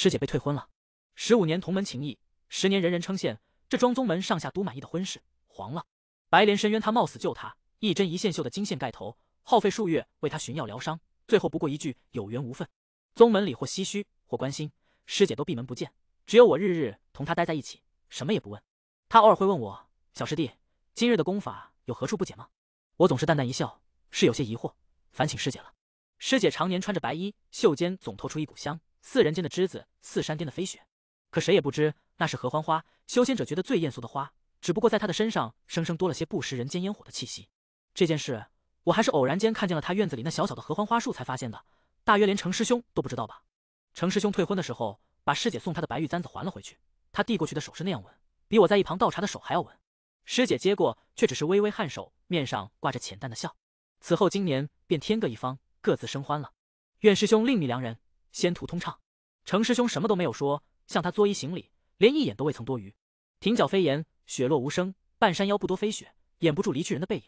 师姐被退婚了，十五年同门情谊，十年人人称羡，这庄宗门上下都满意的婚事黄了。白莲深渊，他冒死救他，一针一线绣的金线盖头，耗费数月为他寻药疗伤，最后不过一句有缘无分。宗门里或唏嘘或关心，师姐都闭门不见，只有我日日同他待在一起，什么也不问。他偶尔会问我，小师弟今日的功法有何处不解吗？我总是淡淡一笑，是有些疑惑，烦请师姐了。师姐常年穿着白衣，袖间总透出一股香。似人间的栀子，似山巅的飞雪，可谁也不知那是合欢花。修仙者觉得最艳俗的花，只不过在他的身上，生生多了些不食人间烟火的气息。这件事，我还是偶然间看见了他院子里那小小的合欢花树才发现的。大约连程师兄都不知道吧？程师兄退婚的时候，把师姐送他的白玉簪子还了回去。他递过去的手是那样稳，比我在一旁倒茶的手还要稳。师姐接过，却只是微微颔首，面上挂着浅淡的笑。此后今年便天各一方，各自生欢了。愿师兄另觅良人。仙途通畅，程师兄什么都没有说，向他作揖行礼，连一眼都未曾多余。亭角飞檐，雪落无声，半山腰不多飞雪，掩不住离去人的背影。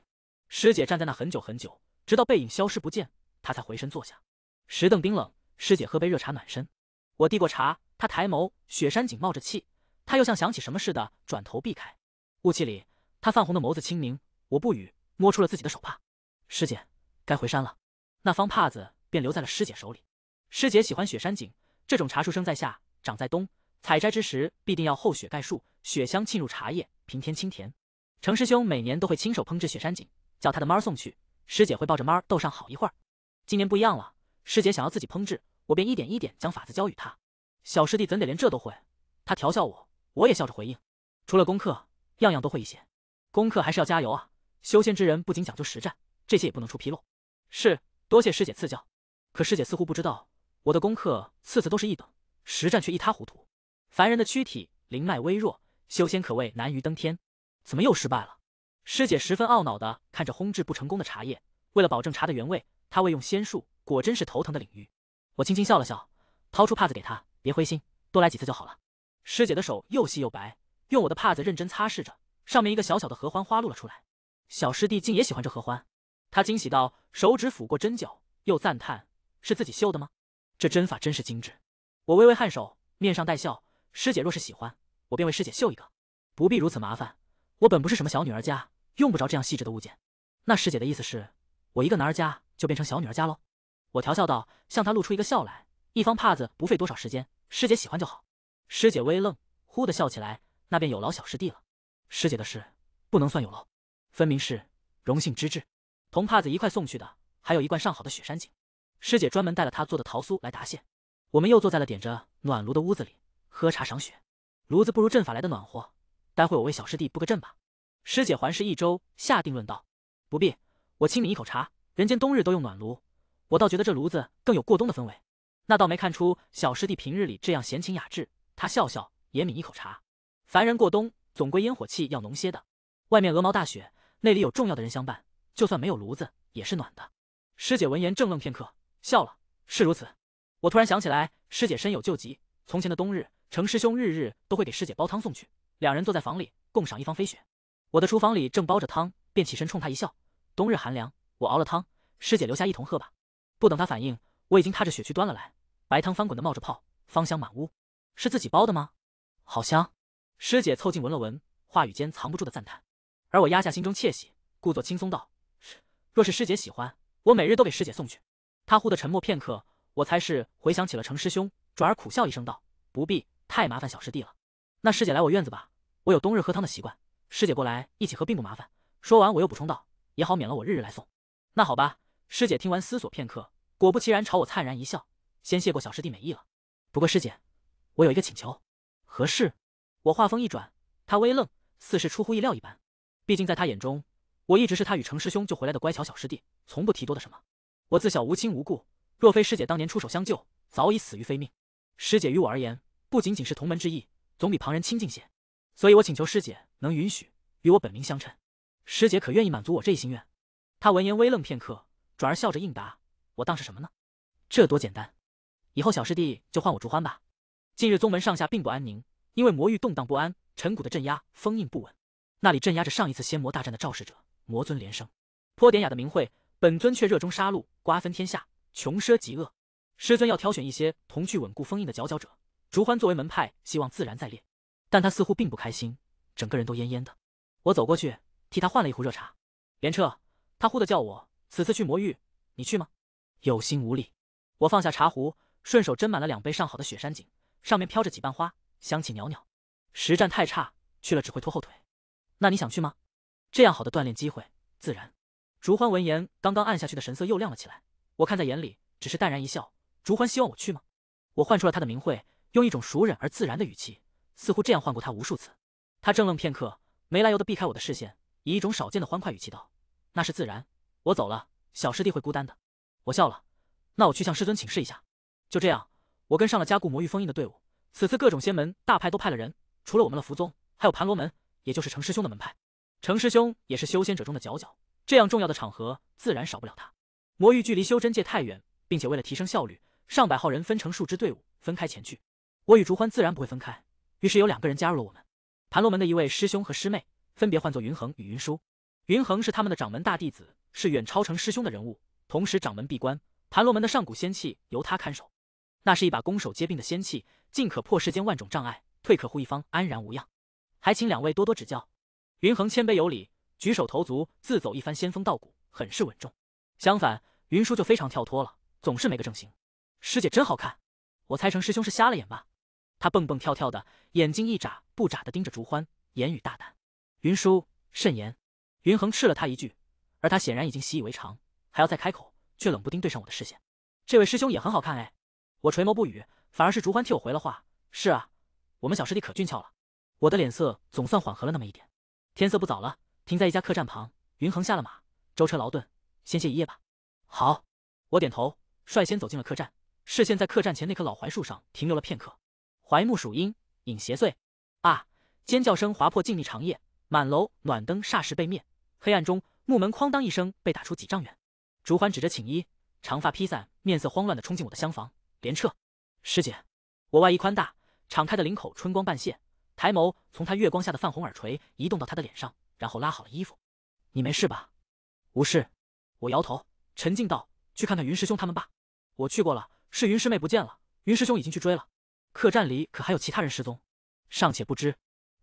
师姐站在那很久很久，直到背影消失不见，她才回身坐下。石凳冰冷，师姐喝杯热茶暖身。我递过茶，她抬眸，雪山景冒着气。她又像想起什么似的，转头避开雾气里，她泛红的眸子清明。我不语，摸出了自己的手帕。师姐，该回山了。那方帕子便留在了师姐手里。师姐喜欢雪山景这种茶树，生在夏，长在冬，采摘之时必定要厚雪盖树，雪香沁入茶叶，平添清甜。程师兄每年都会亲手烹制雪山景，叫他的猫送去，师姐会抱着猫逗上好一会儿。今年不一样了，师姐想要自己烹制，我便一点一点将法子教与他。小师弟怎得连这都会？他调笑我，我也笑着回应。除了功课，样样都会一些。功课还是要加油啊！修仙之人不仅讲究实战，这些也不能出纰漏。是，多谢师姐赐教。可师姐似乎不知道。我的功课次次都是一等，实战却一塌糊涂。凡人的躯体灵脉微弱，修仙可谓难于登天。怎么又失败了？师姐十分懊恼地看着烘制不成功的茶叶。为了保证茶的原味，她未用仙术，果真是头疼的领域。我轻轻笑了笑，掏出帕子给她，别灰心，多来几次就好了。师姐的手又细又白，用我的帕子认真擦拭着，上面一个小小的合欢花露了出来。小师弟竟也喜欢这合欢，他惊喜到，手指抚过针脚，又赞叹：是自己绣的吗？这针法真是精致，我微微颔首，面上带笑。师姐若是喜欢，我便为师姐绣一个，不必如此麻烦。我本不是什么小女儿家，用不着这样细致的物件。那师姐的意思是，我一个男儿家就变成小女儿家喽？我调笑道，向她露出一个笑来。一方帕子不费多少时间，师姐喜欢就好。师姐微愣，忽地笑起来。那便有劳小师弟了。师姐的事不能算有劳，分明是荣幸之至。同帕子一块送去的，还有一罐上好的雪山井。师姐专门带了她做的桃酥来答谢，我们又坐在了点着暖炉的屋子里喝茶赏雪。炉子不如阵法来的暖和，待会我为小师弟布个阵吧。师姐环视一周，下定论道：“不必，我亲抿一口茶。人间冬日都用暖炉，我倒觉得这炉子更有过冬的氛围。”那倒没看出小师弟平日里这样闲情雅致。他笑笑，也抿一口茶。凡人过冬总归烟火气要浓些的。外面鹅毛大雪，那里有重要的人相伴，就算没有炉子也是暖的。师姐闻言怔愣片刻。笑了，是如此。我突然想起来，师姐身有旧疾。从前的冬日，程师兄日日都会给师姐煲汤送去，两人坐在房里共赏一方飞雪。我的厨房里正煲着汤，便起身冲他一笑。冬日寒凉，我熬了汤，师姐留下一同喝吧。不等他反应，我已经踏着雪去端了来，白汤翻滚的冒着泡，芳香满屋。是自己煲的吗？好香！师姐凑近闻了闻，话语间藏不住的赞叹。而我压下心中窃喜，故作轻松道：“若是师姐喜欢，我每日都给师姐送去。”他忽的沉默片刻，我猜是回想起了程师兄，转而苦笑一声道：“不必太麻烦小师弟了，那师姐来我院子吧，我有冬日喝汤的习惯，师姐过来一起喝并不麻烦。”说完，我又补充道：“也好免了我日日来送。”那好吧，师姐听完思索片刻，果不其然朝我灿然一笑：“先谢过小师弟美意了，不过师姐，我有一个请求。”何事？我话锋一转，他微愣，似是出乎意料一般。毕竟在他眼中，我一直是他与程师兄救回来的乖巧小师弟，从不提多的什么。我自小无亲无故，若非师姐当年出手相救，早已死于非命。师姐于我而言，不仅仅是同门之意，总比旁人亲近些，所以我请求师姐能允许与我本名相称。师姐可愿意满足我这一心愿？他闻言微愣片刻，转而笑着应答：“我当是什么呢？这多简单，以后小师弟就唤我竹欢吧。”近日宗门上下并不安宁，因为魔域动荡不安，陈谷的镇压封印不稳，那里镇压着上一次仙魔大战的肇事者魔尊连生，颇典雅的名讳。本尊却热衷杀戮，瓜分天下，穷奢极恶。师尊要挑选一些童趣稳固封印的佼佼者，竹欢作为门派希望自然在列，但他似乎并不开心，整个人都恹恹的。我走过去替他换了一壶热茶。连彻，他忽地叫我，此次去魔域，你去吗？有心无力。我放下茶壶，顺手斟满了两杯上好的雪山井，上面飘着几瓣花，香气袅袅。实战太差，去了只会拖后腿。那你想去吗？这样好的锻炼机会，自然。竹欢闻言，刚刚暗下去的神色又亮了起来。我看在眼里，只是淡然一笑。竹欢希望我去吗？我唤出了他的名讳，用一种熟忍而自然的语气，似乎这样唤过他无数次。他怔愣片刻，没来由的避开我的视线，以一种少见的欢快语气道：“那是自然，我走了，小师弟会孤单的。”我笑了，那我去向师尊请示一下。就这样，我跟上了加固魔域封印的队伍。此次各种仙门大派都派了人，除了我们的福宗，还有盘罗门，也就是程师兄的门派。程师兄也是修仙者中的佼佼。这样重要的场合，自然少不了他。魔域距离修真界太远，并且为了提升效率，上百号人分成数支队伍，分开前去。我与竹欢自然不会分开，于是有两个人加入了我们。盘罗门的一位师兄和师妹，分别唤作云恒与云舒。云恒是他们的掌门大弟子，是远超程师兄的人物。同时掌门闭关，盘罗门的上古仙器由他看守。那是一把攻守皆并的仙器，进可破世间万种障碍，退可护一方安然无恙。还请两位多多指教。云恒谦卑有礼。举手投足自走一番仙风道骨，很是稳重。相反，云舒就非常跳脱了，总是没个正形。师姐真好看，我猜成师兄是瞎了眼吧？他蹦蹦跳跳的，眼睛一眨不眨的盯着竹欢，言语大胆。云舒慎言。云恒斥了他一句，而他显然已经习以为常，还要再开口，却冷不丁对上我的视线。这位师兄也很好看哎。我垂眸不语，反而是竹欢替我回了话：“是啊，我们小师弟可俊俏了。”我的脸色总算缓和了那么一点。天色不早了。停在一家客栈旁，云恒下了马，舟车劳顿，先歇一夜吧。好，我点头，率先走进了客栈，视线在客栈前那棵老槐树上停留了片刻。槐木属阴，引邪祟。啊！尖叫声划破静谧长夜，满楼暖灯霎时被灭，黑暗中木门哐当一声被打出几丈远。竹欢指着寝衣，长发披散，面色慌乱地冲进我的厢房。连彻，师姐，我外衣宽大，敞开的领口春光半泄，抬眸从他月光下的泛红耳垂移动到他的脸上。然后拉好了衣服，你没事吧？无事，我摇头。沉静道：“去看看云师兄他们吧。”我去过了，是云师妹不见了，云师兄已经去追了。客栈里可还有其他人失踪？尚且不知。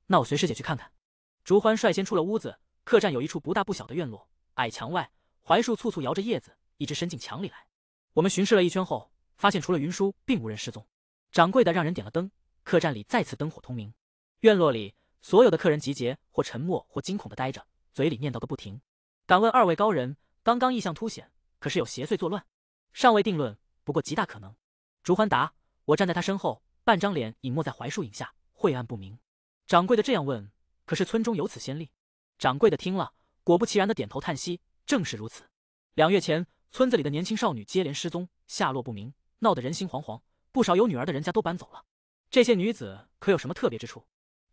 那我随师姐去看看。竹欢率先出了屋子。客栈有一处不大不小的院落，矮墙外槐树簇簇，摇着叶子，一直伸进墙里来。我们巡视了一圈后，发现除了云舒，并无人失踪。掌柜的让人点了灯，客栈里再次灯火通明。院落里。所有的客人集结，或沉默，或惊恐的呆着，嘴里念叨个不停。敢问二位高人，刚刚异象凸显，可是有邪祟作乱？尚未定论，不过极大可能。竹欢答：“我站在他身后，半张脸隐没在槐树影下，晦暗不明。”掌柜的这样问：“可是村中有此先例？”掌柜的听了，果不其然的点头叹息：“正是如此。两月前，村子里的年轻少女接连失踪，下落不明，闹得人心惶惶，不少有女儿的人家都搬走了。这些女子可有什么特别之处？”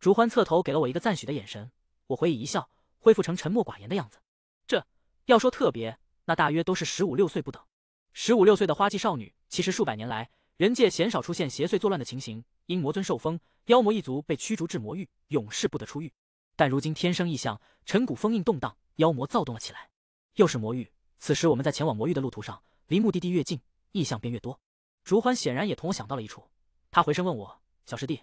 竹欢侧头给了我一个赞许的眼神，我回以一笑，恢复成沉默寡言的样子。这要说特别，那大约都是十五六岁不等。十五六岁的花季少女，其实数百年来人界鲜少出现邪祟作乱的情形，因魔尊受封，妖魔一族被驱逐至魔域，永世不得出狱。但如今天生异象，陈谷封印动荡，妖魔躁动了起来。又是魔域，此时我们在前往魔域的路途上，离目的地越近，异象便越多。竹欢显然也同我想到了一处，他回身问我：“小师弟。”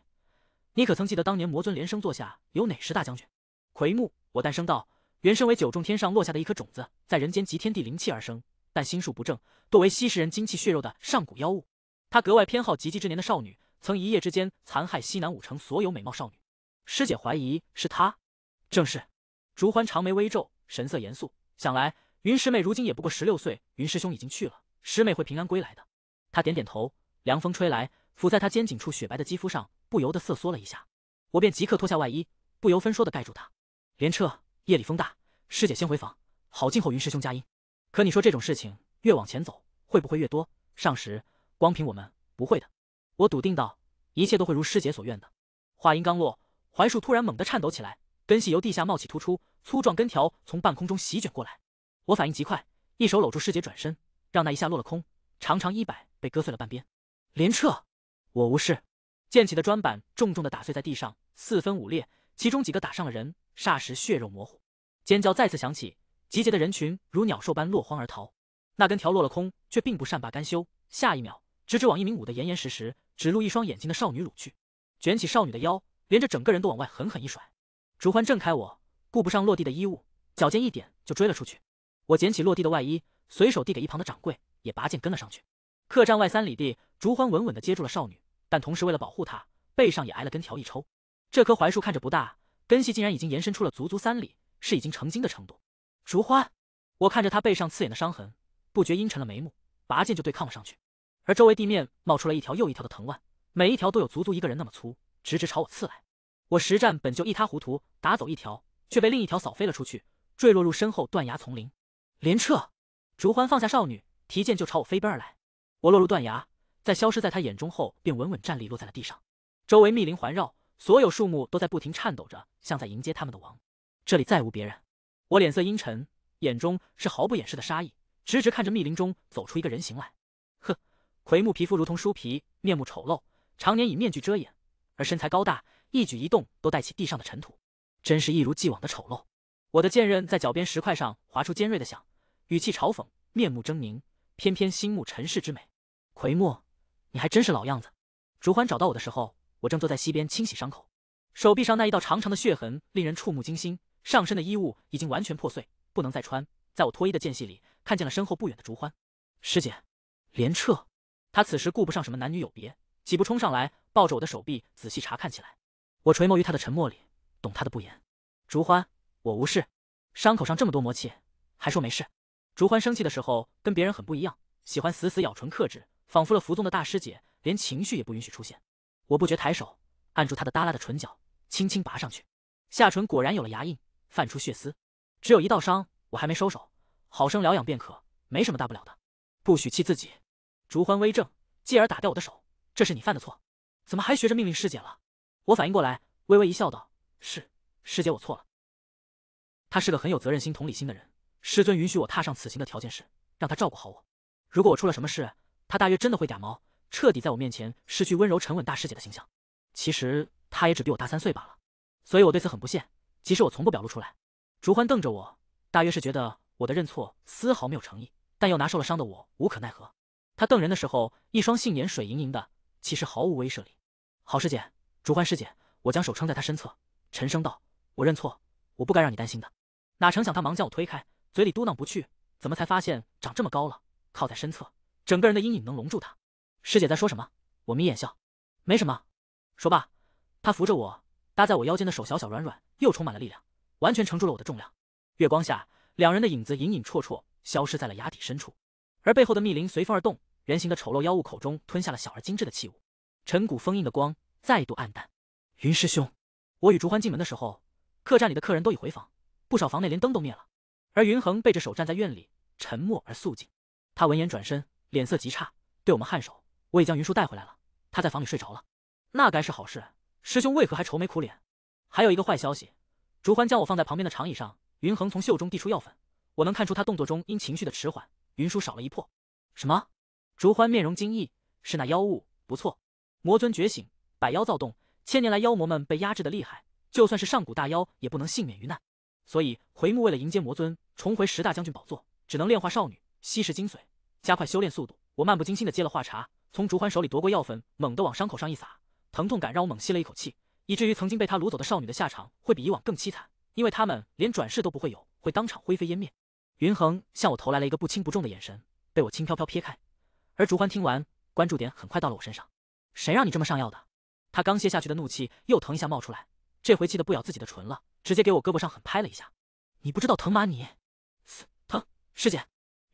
你可曾记得当年魔尊连生座下有哪十大将军？魁木，我诞生道，原身为九重天上落下的一颗种子，在人间集天地灵气而生，但心术不正，多为吸食人精气血肉的上古妖物。他格外偏好及笄之年的少女，曾一夜之间残害西南五城所有美貌少女。师姐怀疑是他，正是。竹欢长眉微皱，神色严肃。想来云师妹如今也不过十六岁，云师兄已经去了，师妹会平安归来的。他点点头，凉风吹来，拂在他肩颈处雪白的肌肤上。不由得瑟缩了一下，我便即刻脱下外衣，不由分说的盖住他。连彻，夜里风大，师姐先回房，好静候云师兄佳音。可你说这种事情越往前走会不会越多？上时光凭我们不会的，我笃定道，一切都会如师姐所愿的。话音刚落，槐树突然猛地颤抖起来，根系由地下冒起，突出粗壮根条从半空中席卷过来。我反应极快，一手搂住师姐转身，让那一下落了空，长长衣摆被割碎了半边。连彻，我无事。溅起的砖板重重的打碎在地上，四分五裂，其中几个打上了人，霎时血肉模糊，尖叫再次响起。集结的人群如鸟兽般落荒而逃。那根条落了空，却并不善罢甘休，下一秒直直往一名捂得严严实实，只露一双眼睛的少女掳去，卷起少女的腰，连着整个人都往外狠狠一甩。竹欢挣开我，顾不上落地的衣物，脚尖一点就追了出去。我捡起落地的外衣，随手递给一旁的掌柜，也拔剑跟了上去。客栈外三里地，竹欢稳稳的接住了少女。但同时，为了保护他，背上也挨了根条一抽。这棵槐树看着不大，根系竟然已经延伸出了足足三里，是已经成精的程度。竹欢，我看着他背上刺眼的伤痕，不觉阴沉了眉目，拔剑就对抗了上去。而周围地面冒出了一条又一条的藤蔓，每一条都有足足一个人那么粗，直直朝我刺来。我实战本就一塌糊涂，打走一条，却被另一条扫飞了出去，坠落入身后断崖丛林。连撤，竹欢放下少女，提剑就朝我飞奔而来。我落入断崖。在消失在他眼中后，便稳稳站立落在了地上。周围密林环绕，所有树木都在不停颤抖着，像在迎接他们的王。这里再无别人。我脸色阴沉，眼中是毫不掩饰的杀意，直直看着密林中走出一个人形来。呵，魁木皮肤如同书皮，面目丑陋，常年以面具遮掩，而身材高大，一举一动都带起地上的尘土，真是一如既往的丑陋。我的剑刃在脚边石块上划出尖锐的响，语气嘲讽，面目狰狞，偏偏心慕尘世之美。魁木。你还真是老样子。竹欢找到我的时候，我正坐在溪边清洗伤口，手臂上那一道长长的血痕令人触目惊心，上身的衣物已经完全破碎，不能再穿。在我脱衣的间隙里，看见了身后不远的竹欢，师姐。连彻，他此时顾不上什么男女有别，几步冲上来，抱着我的手臂仔细查看起来。我垂眸于他的沉默里，懂他的不言。竹欢，我无事，伤口上这么多魔气，还说没事。竹欢生气的时候跟别人很不一样，喜欢死死咬唇克制。仿佛了浮动的大师姐，连情绪也不允许出现。我不觉抬手按住她的耷拉的唇角，轻轻拔上去，下唇果然有了牙印，泛出血丝，只有一道伤。我还没收手，好生疗养便可，没什么大不了的。不许气自己。竹欢微怔，继而打掉我的手。这是你犯的错，怎么还学着命令师姐了？我反应过来，微微一笑，道：“是师姐，我错了。”他是个很有责任心、同理心的人。师尊允许我踏上此行的条件是，让他照顾好我。如果我出了什么事。他大约真的会嗲毛，彻底在我面前失去温柔沉稳大师姐的形象。其实他也只比我大三岁罢了，所以我对此很不屑，即使我从不表露出来。竹欢瞪着我，大约是觉得我的认错丝毫没有诚意，但又拿受了伤的我无可奈何。他瞪人的时候，一双杏眼水盈盈的，其实毫无威慑力。好师姐，竹欢师姐，我将手撑在她身侧，沉声道：“我认错，我不该让你担心的。”哪成想他忙将我推开，嘴里嘟囔：“不去，怎么才发现长这么高了？”靠在身侧。整个人的阴影能笼住他，师姐在说什么？我眯眼笑，没什么。说罢，他扶着我，搭在我腰间的手小小软软，又充满了力量，完全承住了我的重量。月光下，两人的影子隐隐绰绰，消失在了崖底深处。而背后的密林随风而动，圆形的丑陋妖物口中吞下了小而精致的器物。陈谷封印的光再度暗淡。云师兄，我与竹欢进门的时候，客栈里的客人都已回房，不少房内连灯都灭了。而云恒背着手站在院里，沉默而肃静。他闻言转身。脸色极差，对我们颔首。我已将云舒带回来了，他在房里睡着了，那该是好事。师兄为何还愁眉苦脸？还有一个坏消息。竹欢将我放在旁边的长椅上，云恒从袖中递出药粉。我能看出他动作中因情绪的迟缓，云舒少了一魄。什么？竹欢面容惊异。是那妖物，不错，魔尊觉醒，百妖躁动，千年来妖魔们被压制的厉害，就算是上古大妖也不能幸免于难。所以回目为了迎接魔尊重回十大将军宝座，只能炼化少女，吸食精髓。加快修炼速度，我漫不经心的接了话茬，从竹欢手里夺过药粉，猛地往伤口上一撒，疼痛感让我猛吸了一口气，以至于曾经被他掳走的少女的下场会比以往更凄惨，因为他们连转世都不会有，会当场灰飞烟灭。云恒向我投来了一个不轻不重的眼神，被我轻飘飘撇开，而竹欢听完，关注点很快到了我身上，谁让你这么上药的？他刚泄下去的怒气又腾一下冒出来，这回气得不咬自己的唇了，直接给我胳膊上狠拍了一下，你不知道疼吗你？疼，师姐。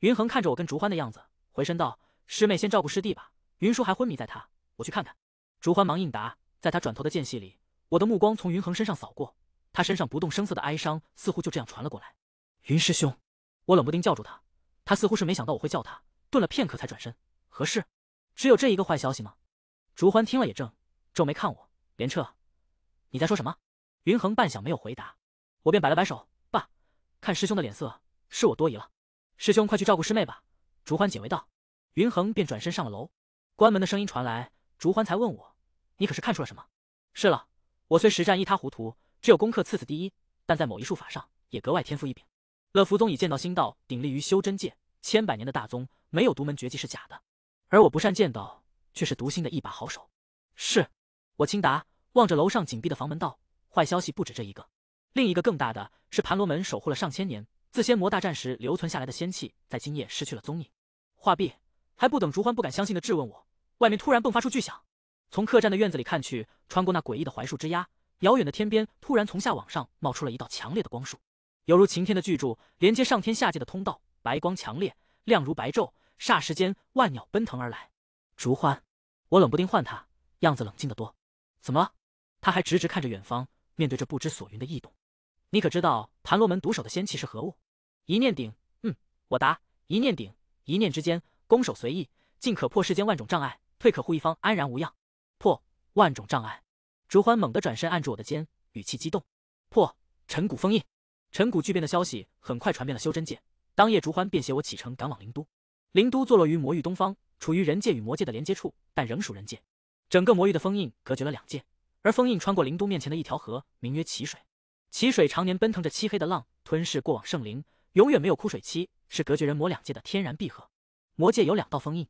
云恒看着我跟竹欢的样子，回身道：“师妹先照顾师弟吧，云叔还昏迷在他，我去看看。”竹欢忙应答。在他转头的间隙里，我的目光从云恒身上扫过，他身上不动声色的哀伤似乎就这样传了过来。云师兄，我冷不丁叫住他，他似乎是没想到我会叫他，顿了片刻才转身。何事？只有这一个坏消息吗？竹欢听了也怔，皱眉看我。连彻，你在说什么？云恒半晌没有回答，我便摆了摆手：“爸，看师兄的脸色，是我多疑了。”师兄，快去照顾师妹吧！竹欢解围道。云恒便转身上了楼，关门的声音传来，竹欢才问我：“你可是看出了什么？”是了，我虽实战一塌糊涂，只有功课次次第一，但在某一术法上也格外天赋异禀。乐福宗以剑道心道鼎立于修真界，千百年的大宗，没有独门绝技是假的。而我不善剑道，却是独心的一把好手。是，我清达望着楼上紧闭的房门道：“坏消息不止这一个，另一个更大的是盘罗门守护了上千年。”自仙魔大战时留存下来的仙气，在今夜失去了踪影。话毕，还不等竹欢不敢相信的质问我，外面突然迸发出巨响。从客栈的院子里看去，穿过那诡异的槐树枝桠，遥远的天边突然从下往上冒出了一道强烈的光束，犹如晴天的巨柱，连接上天下界的通道。白光强烈，亮如白昼。霎时间，万鸟奔腾而来。竹欢，我冷不丁唤他，样子冷静得多。怎么？他还直直看着远方，面对这不知所云的异动。你可知道盘罗门独手的仙气是何物？一念顶，嗯，我答一念顶，一念之间，攻守随意，进可破世间万种障碍，退可护一方安然无恙。破万种障碍。竹欢猛地转身按住我的肩，语气激动。破陈谷封印，陈谷巨变的消息很快传遍了修真界。当夜，竹欢便携我启程赶往灵都。灵都坐落于魔域东方，处于人界与魔界的连接处，但仍属人界。整个魔域的封印隔绝了两界，而封印穿过灵都面前的一条河，名曰奇水。其水常年奔腾着漆黑的浪，吞噬过往圣灵，永远没有枯水期，是隔绝人魔两界的天然闭合。魔界有两道封印，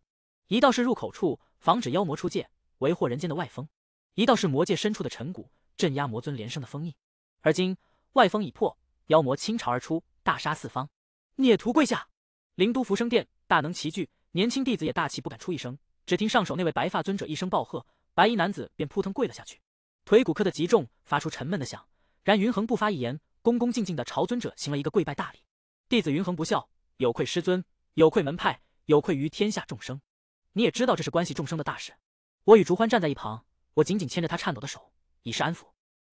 一道是入口处，防止妖魔出界，为祸人间的外封；一道是魔界深处的尘谷，镇压魔尊连生的封印。而今外封已破，妖魔倾巢而出，大杀四方。孽徒跪下！灵都浮生殿，大能齐聚，年轻弟子也大气不敢出一声。只听上首那位白发尊者一声暴喝，白衣男子便扑腾跪了下去，腿骨磕得极重，发出沉闷的响。然云恒不发一言，恭恭敬敬的朝尊者行了一个跪拜大礼。弟子云恒不孝，有愧师尊，有愧门派，有愧于天下众生。你也知道这是关系众生的大事。我与竹欢站在一旁，我紧紧牵着他颤抖的手，以示安抚。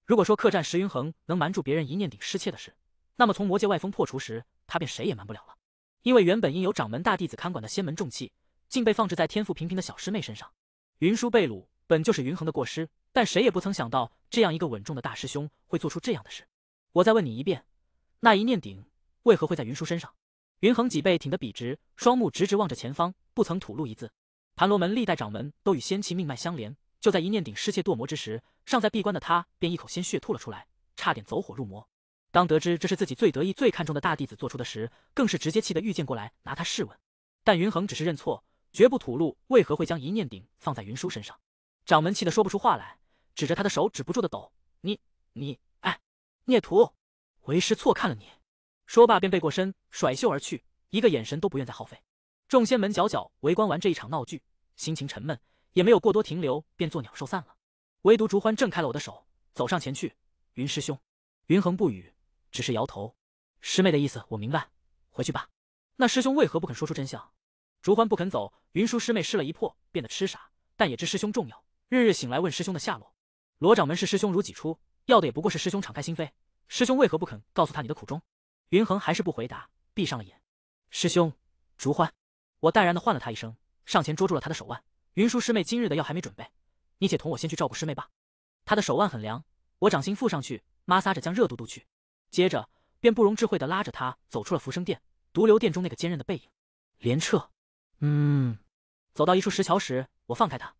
如果说客栈石云恒能瞒住别人一念顶失窃的事，那么从魔界外封破除时，他便谁也瞒不了了。因为原本应由掌门大弟子看管的仙门重器，竟被放置在天赋平平的小师妹身上。云舒被掳。本就是云恒的过失，但谁也不曾想到这样一个稳重的大师兄会做出这样的事。我再问你一遍，那一念顶为何会在云舒身上？云恒脊背挺得笔直，双目直直望着前方，不曾吐露一字。盘罗门历代掌门都与仙气命脉相连，就在一念顶失窃堕魔之时，尚在闭关的他便一口鲜血吐了出来，差点走火入魔。当得知这是自己最得意、最看重的大弟子做出的时，更是直接气得御剑过来拿他试问。但云恒只是认错，绝不吐露为何会将一念顶放在云舒身上。掌门气得说不出话来，指着他的手止不住的抖。你你，哎，孽徒，为师错看了你。说罢便背过身，甩袖而去，一个眼神都不愿再耗费。众仙门角角围观完这一场闹剧，心情沉闷，也没有过多停留，便作鸟兽散了。唯独竹欢挣开了我的手，走上前去。云师兄，云恒不语，只是摇头。师妹的意思我明白，回去吧。那师兄为何不肯说出真相？竹欢不肯走。云舒师妹失了一魄，变得痴傻，但也知师兄重要。日日醒来问师兄的下落，罗掌门视师兄如己出，要的也不过是师兄敞开心扉。师兄为何不肯告诉他你的苦衷？云恒还是不回答，闭上了眼。师兄，竹欢，我淡然的唤了他一声，上前捉住了他的手腕。云舒师妹今日的药还没准备，你且同我先去照顾师妹吧。他的手腕很凉，我掌心覆上去，摩挲着将热度渡去。接着便不容智慧的拉着他走出了浮生殿，独留殿中那个坚韧的背影。连彻，嗯。走到一处石桥时，我放开他。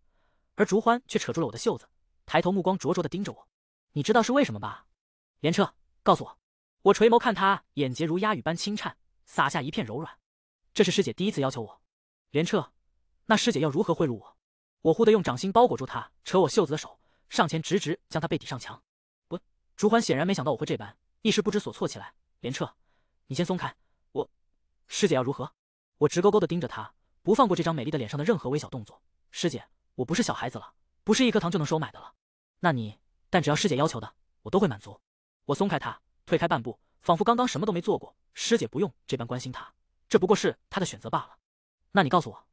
而竹欢却扯住了我的袖子，抬头，目光灼灼地盯着我。你知道是为什么吧？连彻，告诉我。我垂眸看他，眼睫如鸦羽般轻颤，洒下一片柔软。这是师姐第一次要求我。连彻，那师姐要如何贿赂我？我忽地用掌心包裹住他扯我袖子的手，上前直直将他背抵上墙。不，竹欢显然没想到我会这般，一时不知所措起来。连彻，你先松开我。师姐要如何？我直勾勾地盯着他，不放过这张美丽的脸上的任何微小动作。师姐。我不是小孩子了，不是一颗糖就能收买的了。那你，但只要师姐要求的，我都会满足。我松开她，退开半步，仿佛刚刚什么都没做过。师姐不用这般关心她，这不过是她的选择罢了。那你告诉我，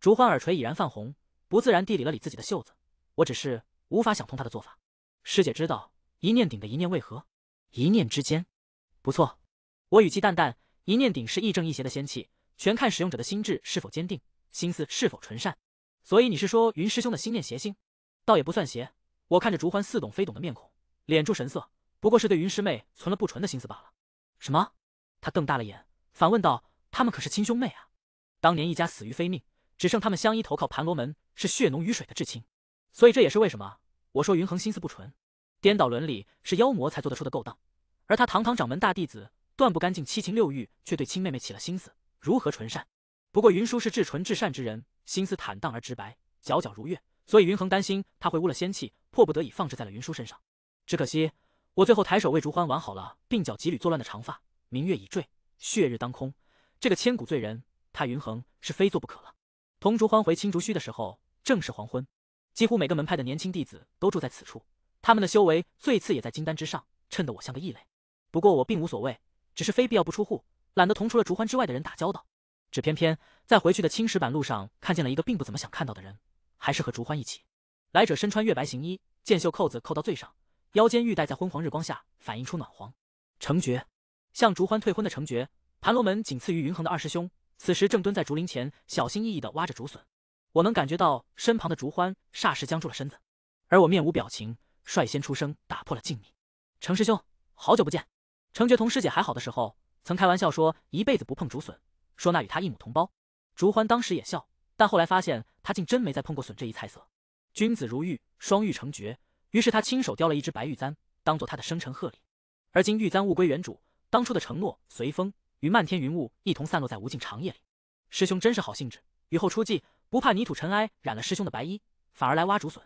竹欢耳垂已然泛红，不自然地理了理自己的袖子。我只是无法想通她的做法。师姐知道一念顶的一念为何？一念之间。不错，我语气淡淡。一念顶是亦正亦邪的仙气，全看使用者的心智是否坚定，心思是否纯善。所以你是说云师兄的心念邪性，倒也不算邪。我看着竹欢似懂非懂的面孔，敛住神色，不过是对云师妹存了不纯的心思罢了。什么？他瞪大了眼，反问道：“他们可是亲兄妹啊？当年一家死于非命，只剩他们相依投靠盘罗门，是血浓于水的至亲。所以这也是为什么我说云恒心思不纯，颠倒伦理是妖魔才做得出的勾当。而他堂堂掌门大弟子，断不干净七情六欲，却对亲妹妹起了心思，如何纯善？不过云叔是至纯至善之人。”心思坦荡而直白，皎皎如月，所以云衡担心他会污了仙气，迫不得已放置在了云舒身上。只可惜，我最后抬手为竹欢挽好了鬓角几缕作乱的长发。明月已坠，血日当空，这个千古罪人，他云衡是非做不可了。同竹欢回青竹墟的时候，正是黄昏，几乎每个门派的年轻弟子都住在此处，他们的修为最次也在金丹之上，衬得我像个异类。不过我并无所谓，只是非必要不出户，懒得同除了竹欢之外的人打交道。只偏偏在回去的青石板路上，看见了一个并不怎么想看到的人，还是和竹欢一起。来者身穿月白行衣，剑袖扣子扣到最上，腰间玉带在昏黄日光下反映出暖黄。程爵，向竹欢退婚的程爵，盘罗门仅次于云衡的二师兄，此时正蹲在竹林前，小心翼翼地挖着竹笋。我能感觉到身旁的竹欢霎时僵住了身子，而我面无表情，率先出声打破了静谧：“程师兄，好久不见。”程爵同师姐还好的时候，曾开玩笑说一辈子不碰竹笋。说那与他一母同胞，竹欢当时也笑，但后来发现他竟真没再碰过笋这一菜色。君子如玉，双玉成绝。于是他亲手雕了一只白玉簪，当做他的生辰贺礼。而今玉簪物归原主，当初的承诺随风与漫天云雾一同散落在无尽长夜里。师兄真是好兴致，雨后出霁，不怕泥土尘埃染了师兄的白衣，反而来挖竹笋。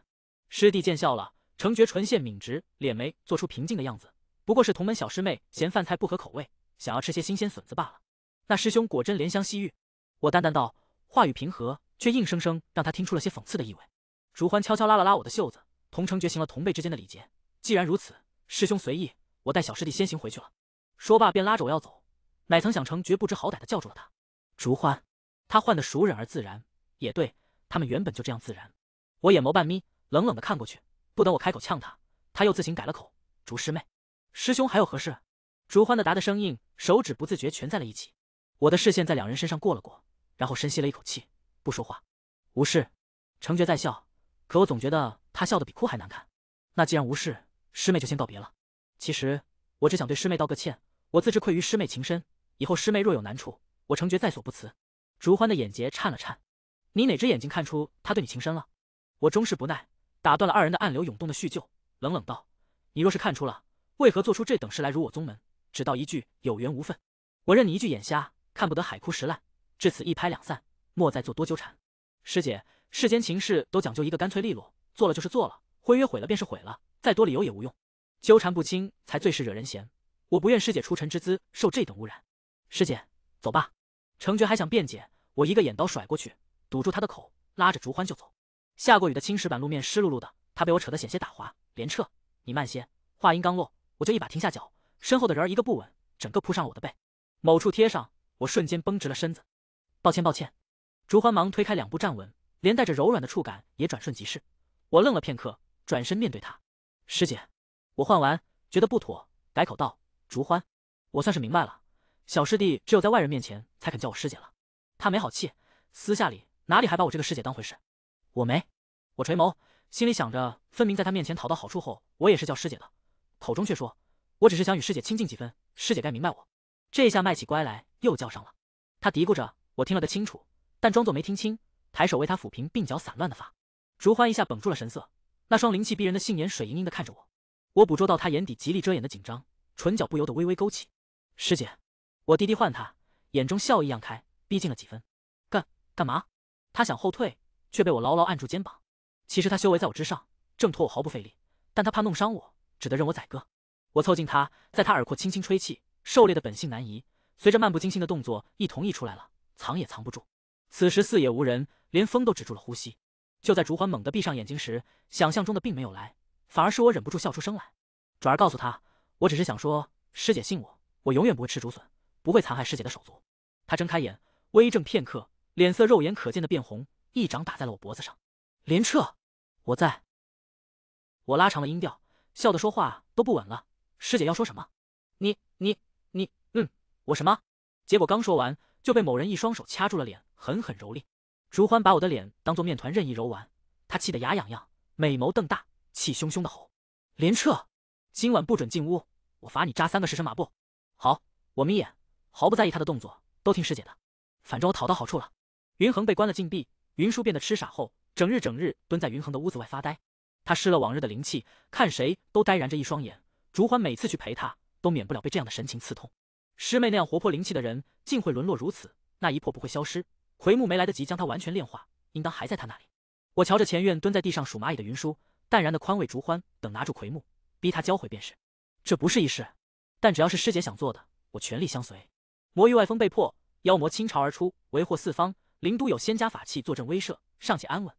师弟见笑了。程珏唇线抿直，脸眉，做出平静的样子。不过是同门小师妹嫌饭菜不合口味，想要吃些新鲜笋子罢了。那师兄果真怜香惜玉，我淡淡道，话语平和，却硬生生让他听出了些讽刺的意味。竹欢悄悄拉了拉我的袖子，同城觉行了同辈之间的礼节。既然如此，师兄随意，我带小师弟先行回去了。说罢便拉着我要走，乃曾想成绝不知好歹的叫住了他。竹欢，他唤的熟忍而自然，也对他们原本就这样自然。我眼眸半眯，冷冷的看过去，不等我开口呛他，他又自行改了口。竹师妹，师兄还有何事？竹欢的答的声音，手指不自觉蜷在了一起。我的视线在两人身上过了过，然后深吸了一口气，不说话。无事。程爵在笑，可我总觉得他笑得比哭还难看。那既然无事，师妹就先告别了。其实我只想对师妹道个歉，我自知愧于师妹情深，以后师妹若有难处，我程爵在所不辞。竹欢的眼睫颤了颤，你哪只眼睛看出他对你情深了？我终是不耐，打断了二人的暗流涌动的叙旧，冷冷道：“你若是看出了，为何做出这等事来辱我宗门？只道一句有缘无分，我认你一句眼瞎。”看不得海枯石烂，至此一拍两散，莫再做多纠缠。师姐，世间情事都讲究一个干脆利落，做了就是做了，婚约毁了便是毁了，再多理由也无用。纠缠不清才最是惹人嫌，我不愿师姐出尘之姿受这等污染。师姐，走吧。程觉还想辩解，我一个眼刀甩过去，堵住他的口，拉着竹欢就走。下过雨的青石板路面湿漉漉的，他被我扯得险些打滑。连彻，你慢些。话音刚落，我就一把停下脚，身后的人儿一个不稳，整个扑上了我的背，某处贴上。我瞬间绷直了身子，抱歉，抱歉。竹欢忙推开两步站稳，连带着柔软的触感也转瞬即逝。我愣了片刻，转身面对他：“师姐，我换完觉得不妥，改口道：‘竹欢，我算是明白了，小师弟只有在外人面前才肯叫我师姐了。’他没好气，私下里哪里还把我这个师姐当回事？我没，我垂眸，心里想着，分明在他面前讨到好处后，我也是叫师姐的，口中却说：‘我只是想与师姐亲近几分，师姐该明白我。’这下卖起乖来。”又叫上了，他嘀咕着，我听了个清楚，但装作没听清，抬手为他抚平鬓角散乱的发。竹欢一下绷住了神色，那双灵气逼人的杏眼水盈盈的看着我，我捕捉到他眼底极力遮掩的紧张，唇角不由得微微勾起。师姐，我低低唤他，眼中笑意漾开，逼近了几分。干干嘛？他想后退，却被我牢牢按住肩膀。其实他修为在我之上，挣脱我毫不费力，但他怕弄伤我，只得任我宰割。我凑近他，在他耳廓轻轻吹气，狩猎的本性难移。随着漫不经心的动作，一同溢出来了，藏也藏不住。此时四野无人，连风都止住了呼吸。就在竹环猛地闭上眼睛时，想象中的并没有来，反而是我忍不住笑出声来，转而告诉他：“我只是想说，师姐信我，我永远不会吃竹笋，不会残害师姐的手足。”他睁开眼，微怔片刻，脸色肉眼可见的变红，一掌打在了我脖子上。连彻，我在。我拉长了音调，笑得说话都不稳了。师姐要说什么？你你。我什么？结果刚说完，就被某人一双手掐住了脸，狠狠蹂躏。竹欢把我的脸当做面团任意揉完，他气得牙痒痒，美眸瞪大，气汹汹的吼：“连彻，今晚不准进屋，我罚你扎三个时辰马步。”好，我眯眼，毫不在意他的动作，都听师姐的。反正我讨到好处了。云恒被关了禁闭，云舒变得痴傻后，整日整日蹲在云恒的屋子外发呆。他失了往日的灵气，看谁都呆然着一双眼。竹欢每次去陪他，都免不了被这样的神情刺痛。师妹那样活泼灵气的人，竟会沦落如此？那一魄不会消失，魁木没来得及将它完全炼化，应当还在他那里。我瞧着前院蹲在地上数蚂蚁的云舒，淡然的宽慰竹欢：“等拿住魁木，逼他交回便是。”这不是易事，但只要是师姐想做的，我全力相随。魔域外封被破，妖魔倾巢而出，为祸四方。灵都有仙家法器坐镇威慑，尚且安稳，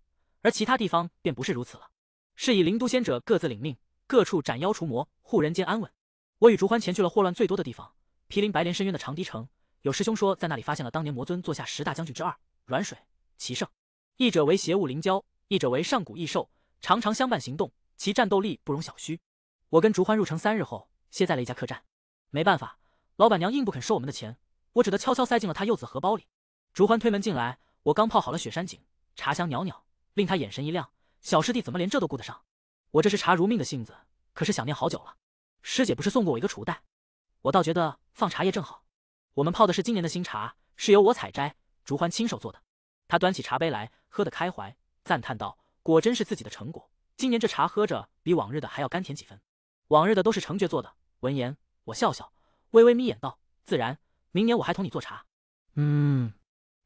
而其他地方便不是如此了。是以灵都仙者各自领命，各处斩妖除魔，护人间安稳。我与竹欢前去了祸乱最多的地方。毗邻白莲深渊的长堤城，有师兄说在那里发现了当年魔尊座下十大将军之二，软水奇胜，一者为邪物灵蛟，一者为上古异兽，常常相伴行动，其战斗力不容小觑。我跟竹欢入城三日后，歇在了一家客栈。没办法，老板娘硬不肯收我们的钱，我只得悄悄塞进了她柚子荷包里。竹欢推门进来，我刚泡好了雪山井茶，香袅袅，令他眼神一亮。小师弟怎么连这都顾得上？我这是茶如命的性子，可是想念好久了。师姐不是送过我一个储物袋？我倒觉得放茶叶正好，我们泡的是今年的新茶，是由我采摘，竹欢亲手做的。他端起茶杯来，喝得开怀，赞叹道：“果真是自己的成果，今年这茶喝着比往日的还要甘甜几分。往日的都是程爵做的。”闻言，我笑笑，微微眯眼道：“自然，明年我还同你做茶。”嗯，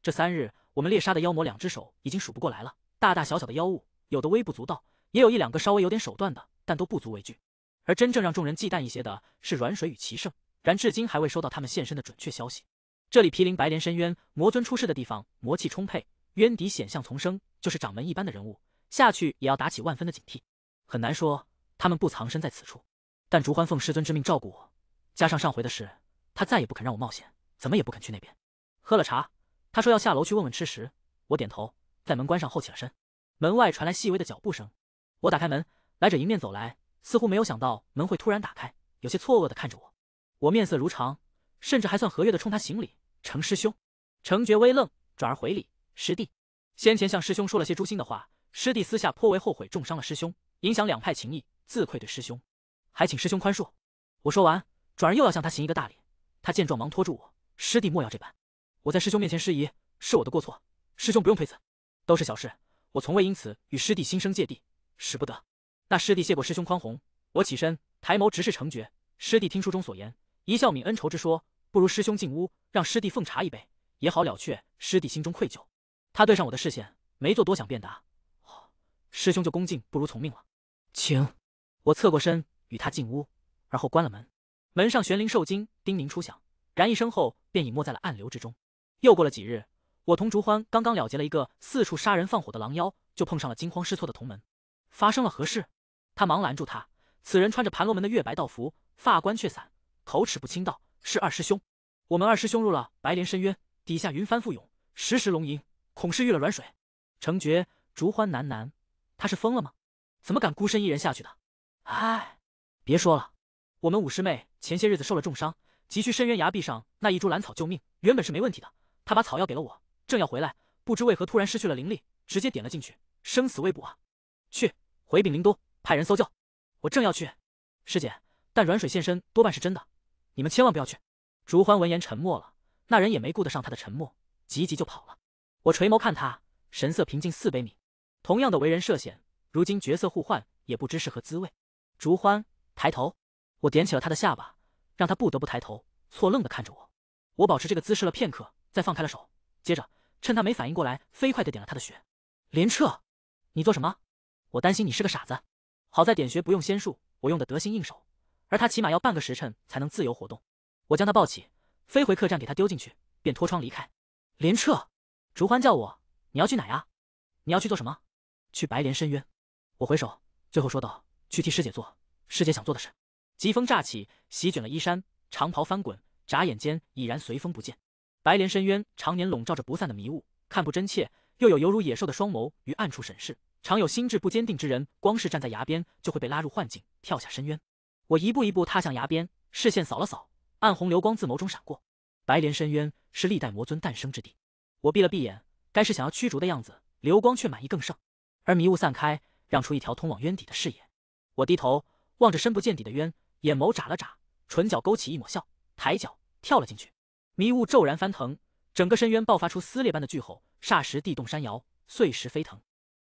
这三日我们猎杀的妖魔，两只手已经数不过来了。大大小小的妖物，有的微不足道，也有一两个稍微有点手段的，但都不足为惧。而真正让众人忌惮一些的是软水与齐胜。然至今还未收到他们现身的准确消息。这里毗邻白莲深渊，魔尊出世的地方，魔气充沛，渊底险象丛生，就是掌门一般的人物下去也要打起万分的警惕。很难说他们不藏身在此处。但竹欢奉师尊之命照顾我，加上上回的事，他再也不肯让我冒险，怎么也不肯去那边。喝了茶，他说要下楼去问问吃食。我点头，在门关上后起了身。门外传来细微的脚步声，我打开门，来者迎面走来，似乎没有想到门会突然打开，有些错愕地看着我。我面色如常，甚至还算和悦的冲他行礼。程师兄，程爵微愣，转而回礼。师弟先前向师兄说了些诛心的话，师弟私下颇为后悔，重伤了师兄，影响两派情谊，自愧对师兄，还请师兄宽恕。我说完，转而又要向他行一个大礼。他见状，忙拖住我：“师弟莫要这般，我在师兄面前失仪，是我的过错，师兄不用推辞，都是小事。我从未因此与师弟心生芥蒂，使不得。”那师弟谢过师兄宽宏。我起身，抬眸直视程爵：“师弟听书中所言。”一笑泯恩仇之说，不如师兄进屋，让师弟奉茶一杯，也好了却师弟心中愧疚。他对上我的视线，没做多想便答：“好，师兄就恭敬不如从命了，请。”我侧过身与他进屋，而后关了门。门上玄灵受惊，叮咛初响，然一声后便隐没在了暗流之中。又过了几日，我同竹欢刚刚了结了一个四处杀人放火的狼妖，就碰上了惊慌失措的同门。发生了何事？他忙拦住他，此人穿着盘龙门的月白道服，发冠却散。口齿不清道：“是二师兄，我们二师兄入了白莲深渊，底下云帆覆涌，时时龙吟，恐是遇了软水。”程觉、竹欢喃喃：“他是疯了吗？怎么敢孤身一人下去的？”唉，别说了。我们五师妹前些日子受了重伤，急需深渊崖壁上那一株兰草救命，原本是没问题的。她把草药给了我，正要回来，不知为何突然失去了灵力，直接点了进去，生死未卜啊！去，回禀灵都，派人搜救。我正要去，师姐，但软水现身多半是真的。你们千万不要去！竹欢闻言沉默了，那人也没顾得上他的沉默，急急就跑了。我垂眸看他，神色平静似悲悯。同样的为人涉险，如今角色互换，也不知是何滋味。竹欢抬头，我点起了他的下巴，让他不得不抬头，错愣地看着我。我保持这个姿势了片刻，再放开了手，接着趁他没反应过来，飞快地点了他的穴。林彻，你做什么？我担心你是个傻子。好在点穴不用仙术，我用的得心应手。而他起码要半个时辰才能自由活动。我将他抱起，飞回客栈给他丢进去，便脱窗离开。连彻，竹欢叫我，你要去哪呀？你要去做什么？去白莲深渊。我回首，最后说道：去替师姐做师姐想做的事。疾风乍起，席卷了衣衫，长袍翻滚，眨眼间已然随风不见。白莲深渊常年笼罩着不散的迷雾，看不真切，又有犹如野兽的双眸于暗处审视，常有心智不坚定之人，光是站在崖边就会被拉入幻境，跳下深渊。我一步一步踏向崖边，视线扫了扫，暗红流光自眸中闪过。白莲深渊是历代魔尊诞生之地。我闭了闭眼，该是想要驱逐的样子，流光却满意更盛。而迷雾散开，让出一条通往渊底的视野。我低头望着深不见底的渊，眼眸眨了眨，唇角勾起一抹笑，抬脚跳了进去。迷雾骤然翻腾，整个深渊爆发出撕裂般的巨吼，霎时地动山摇，碎石飞腾。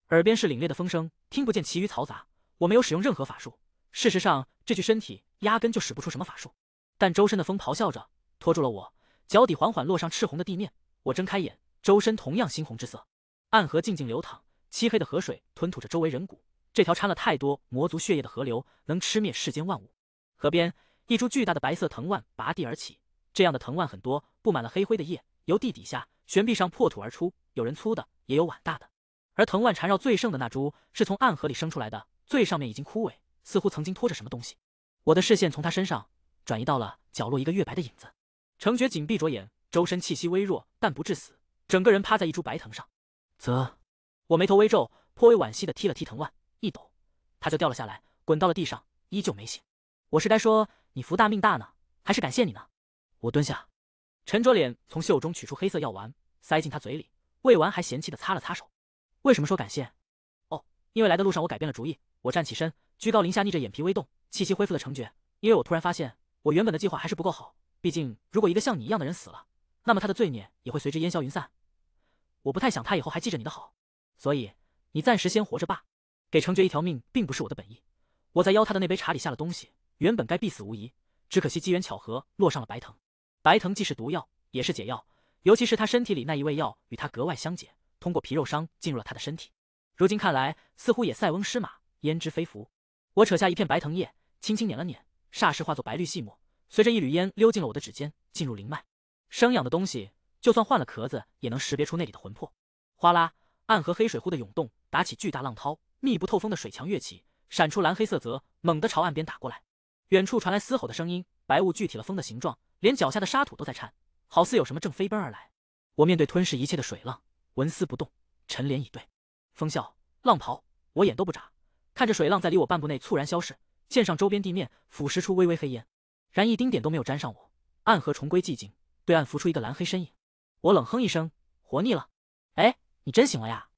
耳边是凛冽的风声，听不见其余嘈杂。我没有使用任何法术，事实上。这具身体压根就使不出什么法术，但周身的风咆哮着，拖住了我，脚底缓缓落上赤红的地面。我睁开眼，周身同样猩红之色。暗河静静流淌，漆黑的河水吞吐着周围人骨。这条掺了太多魔族血液的河流，能吃灭世间万物。河边一株巨大的白色藤蔓拔地而起，这样的藤蔓很多，布满了黑灰的叶，由地底下悬壁上破土而出，有人粗的，也有碗大的。而藤蔓缠绕最盛的那株，是从暗河里生出来的，最上面已经枯萎。似乎曾经拖着什么东西，我的视线从他身上转移到了角落一个月白的影子。程爵紧闭着眼，周身气息微弱但不致死，整个人趴在一株白藤上。啧，我眉头微皱，颇为惋惜的踢了踢藤蔓，一抖，他就掉了下来，滚到了地上，依旧没醒。我是该说你福大命大呢，还是感谢你呢？我蹲下，沉着脸从袖中取出黑色药丸，塞进他嘴里，喂完还嫌弃的擦了擦手。为什么说感谢？因为来的路上我改变了主意，我站起身，居高临下，逆着眼皮微动，气息恢复了成觉。因为我突然发现，我原本的计划还是不够好。毕竟，如果一个像你一样的人死了，那么他的罪孽也会随之烟消云散。我不太想他以后还记着你的好，所以你暂时先活着吧。给成珏一条命并不是我的本意，我在邀他的那杯茶里下了东西，原本该必死无疑，只可惜机缘巧合落上了白藤。白藤既是毒药，也是解药，尤其是他身体里那一味药与他格外相解，通过皮肉伤进入了他的身体。如今看来，似乎也塞翁失马，焉知非福。我扯下一片白藤叶，轻轻捻了捻，霎时化作白绿细末，随着一缕烟溜进了我的指尖，进入灵脉。生养的东西，就算换了壳子，也能识别出那里的魂魄。哗啦！暗河黑水忽的涌动，打起巨大浪涛，密不透风的水墙跃起，闪出蓝黑色泽，猛地朝岸边打过来。远处传来嘶吼的声音，白雾聚起了风的形状，连脚下的沙土都在颤，好似有什么正飞奔而来。我面对吞噬一切的水浪，纹丝不动，沉脸以对。风啸浪咆，我眼都不眨，看着水浪在离我半步内猝然消逝，溅上周边地面，腐蚀出微微黑烟，然一丁点都没有沾上我。暗河重归寂静，对岸浮出一个蓝黑身影。我冷哼一声，活腻了。哎，你真醒了呀！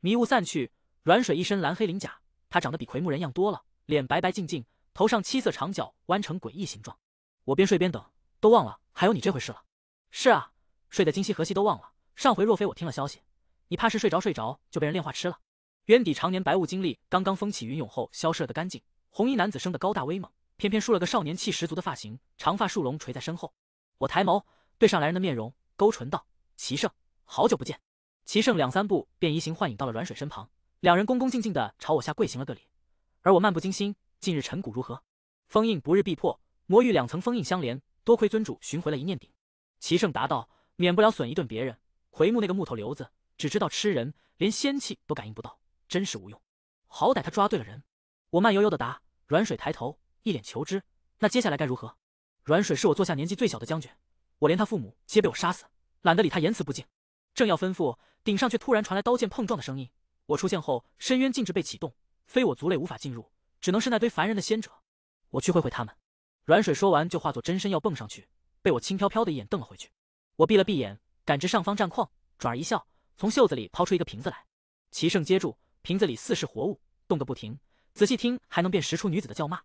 迷雾散去，软水一身蓝黑鳞甲，他长得比魁木人样多了，脸白白净净，头上七色长角弯成诡异形状。我边睡边等，都忘了还有你这回事了。是啊，睡得今夕何夕都忘了。上回若非我听了消息。你怕是睡着睡着就被人炼化吃了。渊底常年白雾，经历刚刚风起云涌后消失了个干净。红衣男子生的高大威猛，偏偏梳了个少年气十足的发型，长发束龙垂在身后。我抬眸对上来人的面容，勾唇道：“齐胜，好久不见。”齐胜两三步便移形换影到了软水身旁，两人恭恭敬敬的朝我下跪行了个礼。而我漫不经心：“近日陈谷如何？封印不日必破，魔域两层封印相连，多亏尊主寻回了一念顶。”齐胜答道：“免不了损一顿别人，魁木那个木头瘤子。”只知道吃人，连仙气都感应不到，真是无用。好歹他抓对了人。我慢悠悠的答。软水抬头，一脸求知。那接下来该如何？软水是我坐下年纪最小的将军，我连他父母皆被我杀死，懒得理他言辞不敬。正要吩咐，顶上却突然传来刀剑碰撞的声音。我出现后，深渊禁制被启动，非我族类无法进入，只能是那堆凡人的仙者。我去会会他们。软水说完，就化作真身要蹦上去，被我轻飘飘的一眼瞪了回去。我闭了闭眼，感知上方战况，转而一笑。从袖子里抛出一个瓶子来，齐盛接住，瓶子里似是活物，动个不停，仔细听还能辨识出女子的叫骂。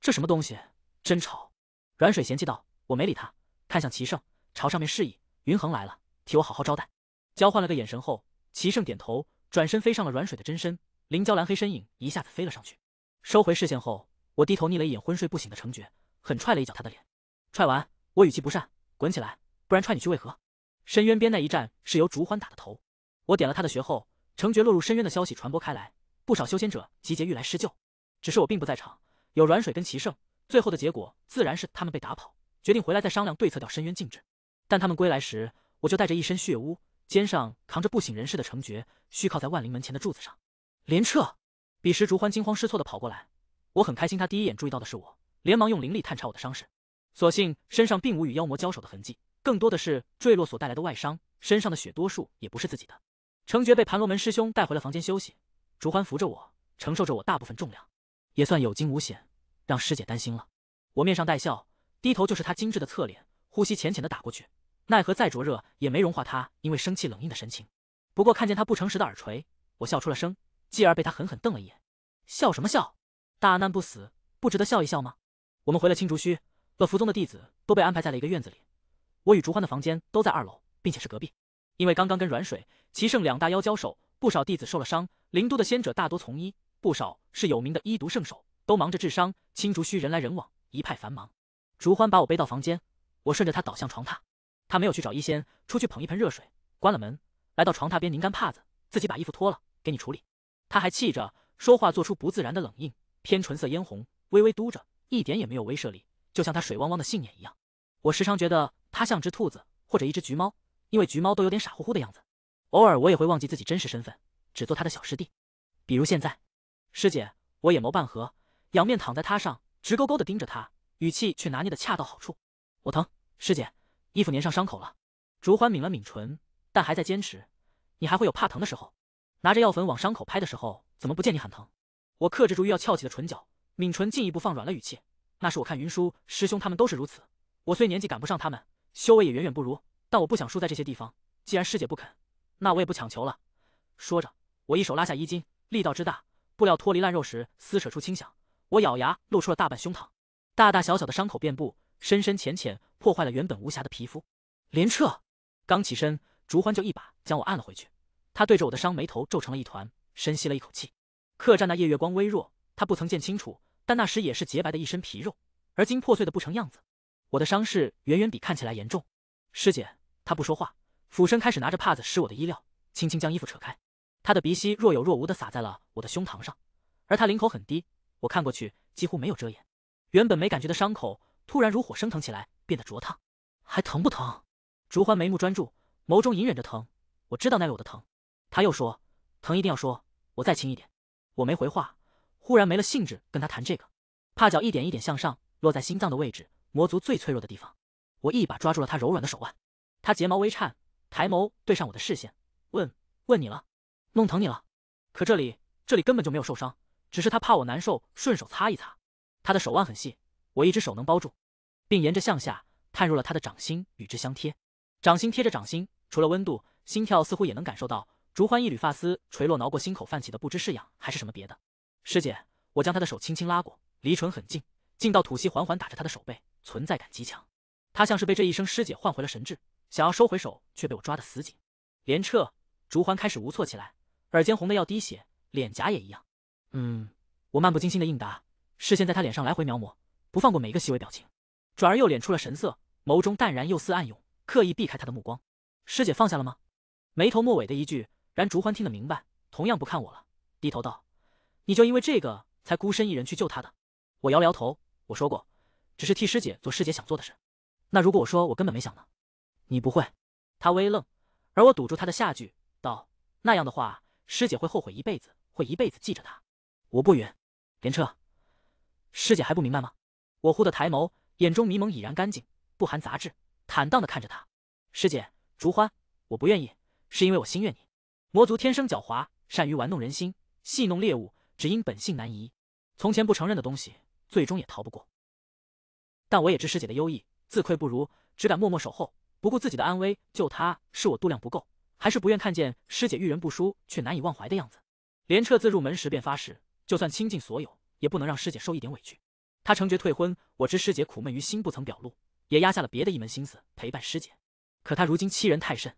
这什么东西，真吵！软水嫌弃道，我没理他，看向齐盛，朝上面示意，云恒来了，替我好好招待。交换了个眼神后，齐盛点头，转身飞上了软水的真身，林娇蓝黑身影一下子飞了上去。收回视线后，我低头睨了一眼昏睡不醒的程觉，狠踹了一脚他的脸。踹完，我语气不善，滚起来，不然踹你去为何？”深渊边那一战是由竹欢打的头。我点了他的穴后，程爵落入深渊的消息传播开来，不少修仙者集结欲来施救，只是我并不在场。有软水跟齐胜，最后的结果自然是他们被打跑，决定回来再商量对策掉深渊禁制。但他们归来时，我就带着一身血污，肩上扛着不省人事的程爵，虚靠在万灵门前的柱子上。连彻，彼时竹欢惊慌失措的跑过来，我很开心他第一眼注意到的是我，连忙用灵力探查我的伤势。所幸身上并无与妖魔交手的痕迹，更多的是坠落所带来的外伤，身上的血多数也不是自己的。程爵被盘罗门师兄带回了房间休息，竹欢扶着我，承受着我大部分重量，也算有惊无险，让师姐担心了。我面上带笑，低头就是他精致的侧脸，呼吸浅浅的打过去，奈何再灼热也没融化他，因为生气冷硬的神情。不过看见他不诚实的耳垂，我笑出了声，继而被他狠狠瞪了一眼，笑什么笑？大难不死，不值得笑一笑吗？我们回了青竹墟，乐福宗的弟子都被安排在了一个院子里，我与竹欢的房间都在二楼，并且是隔壁。因为刚刚跟软水、齐圣两大妖交手，不少弟子受了伤。灵都的仙者大多从医，不少是有名的医毒圣手，都忙着治伤。青竹墟人来人往，一派繁忙。竹欢把我背到房间，我顺着他倒向床榻。他没有去找医仙，出去捧一盆热水，关了门，来到床榻边拧干帕子，自己把衣服脱了，给你处理。他还气着，说话做出不自然的冷硬，偏唇色嫣红，微微嘟着，一点也没有威慑力，就像他水汪汪的杏眼一样。我时常觉得他像只兔子，或者一只橘猫。因为橘猫都有点傻乎乎的样子，偶尔我也会忘记自己真实身份，只做他的小师弟。比如现在，师姐，我眼眸半合，仰面躺在他上，直勾勾的盯着他，语气却拿捏的恰到好处。我疼，师姐，衣服粘上伤口了。竹欢抿了抿唇，但还在坚持。你还会有怕疼的时候？拿着药粉往伤口拍的时候，怎么不见你喊疼？我克制住欲要翘起的唇角，抿唇进一步放软了语气。那是我看云舒师兄他们都是如此。我虽年纪赶不上他们，修为也远远不如。但我不想输在这些地方。既然师姐不肯，那我也不强求了。说着，我一手拉下衣襟，力道之大，布料脱离烂肉时撕扯出轻响。我咬牙，露出了大半胸膛，大大小小的伤口遍布，深深浅浅，破坏了原本无瑕的皮肤。连彻刚起身，竹欢就一把将我按了回去。他对着我的伤，眉头皱成了一团，深吸了一口气。客栈那夜月光微弱，他不曾见清楚，但那时也是洁白的一身皮肉，而今破碎的不成样子。我的伤势远远比看起来严重。师姐，她不说话，俯身开始拿着帕子湿我的衣料，轻轻将衣服扯开，她的鼻息若有若无的洒在了我的胸膛上，而她领口很低，我看过去几乎没有遮掩，原本没感觉的伤口突然如火升腾起来，变得灼烫，还疼不疼？竹欢眉目专注，眸中隐忍着疼，我知道那有我的疼。他又说，疼一定要说，我再轻一点。我没回话，忽然没了兴致跟他谈这个，帕脚一点一点向上，落在心脏的位置，魔族最脆弱的地方。我一把抓住了他柔软的手腕，他睫毛微颤，抬眸对上我的视线，问：“问你了，弄疼你了？”可这里，这里根本就没有受伤，只是他怕我难受，顺手擦一擦。他的手腕很细，我一只手能包住，并沿着向下探入了他的掌心，与之相贴。掌心贴着掌心，除了温度，心跳似乎也能感受到。竹欢一缕发丝垂落，挠过心口泛起的不知是痒还是什么别的。师姐，我将他的手轻轻拉过，离唇很近，近到吐息缓缓打着他的手背，存在感极强。他像是被这一声“师姐”唤回了神智，想要收回手，却被我抓得死紧。连彻竹欢开始无措起来，耳尖红的要滴血，脸颊也一样。嗯，我漫不经心的应答，视线在他脸上来回描摹，不放过每一个细微表情。转而又敛出了神色，眸中淡然又似暗涌，刻意避开他的目光。师姐放下了吗？眉头末尾的一句，然竹欢听得明白，同样不看我了，低头道：“你就因为这个才孤身一人去救他的？”我摇了摇头，我说过，只是替师姐做师姐想做的事。那如果我说我根本没想呢？你不会。他微愣，而我堵住他的下句道：“那样的话，师姐会后悔一辈子，会一辈子记着他。”我不允。连彻，师姐还不明白吗？我忽地抬眸，眼中迷蒙已然干净，不含杂质，坦荡的看着他。师姐，竹欢，我不愿意，是因为我心悦你。魔族天生狡猾，善于玩弄人心，戏弄猎物，只因本性难移。从前不承认的东西，最终也逃不过。但我也知师姐的优异。自愧不如，只敢默默守候，不顾自己的安危救他，是我度量不够，还是不愿看见师姐遇人不淑却难以忘怀的样子？连彻自入门时便发誓，就算倾尽所有，也不能让师姐受一点委屈。他成绝退婚，我知师姐苦闷于心不曾表露，也压下了别的一门心思陪伴师姐。可他如今欺人太甚，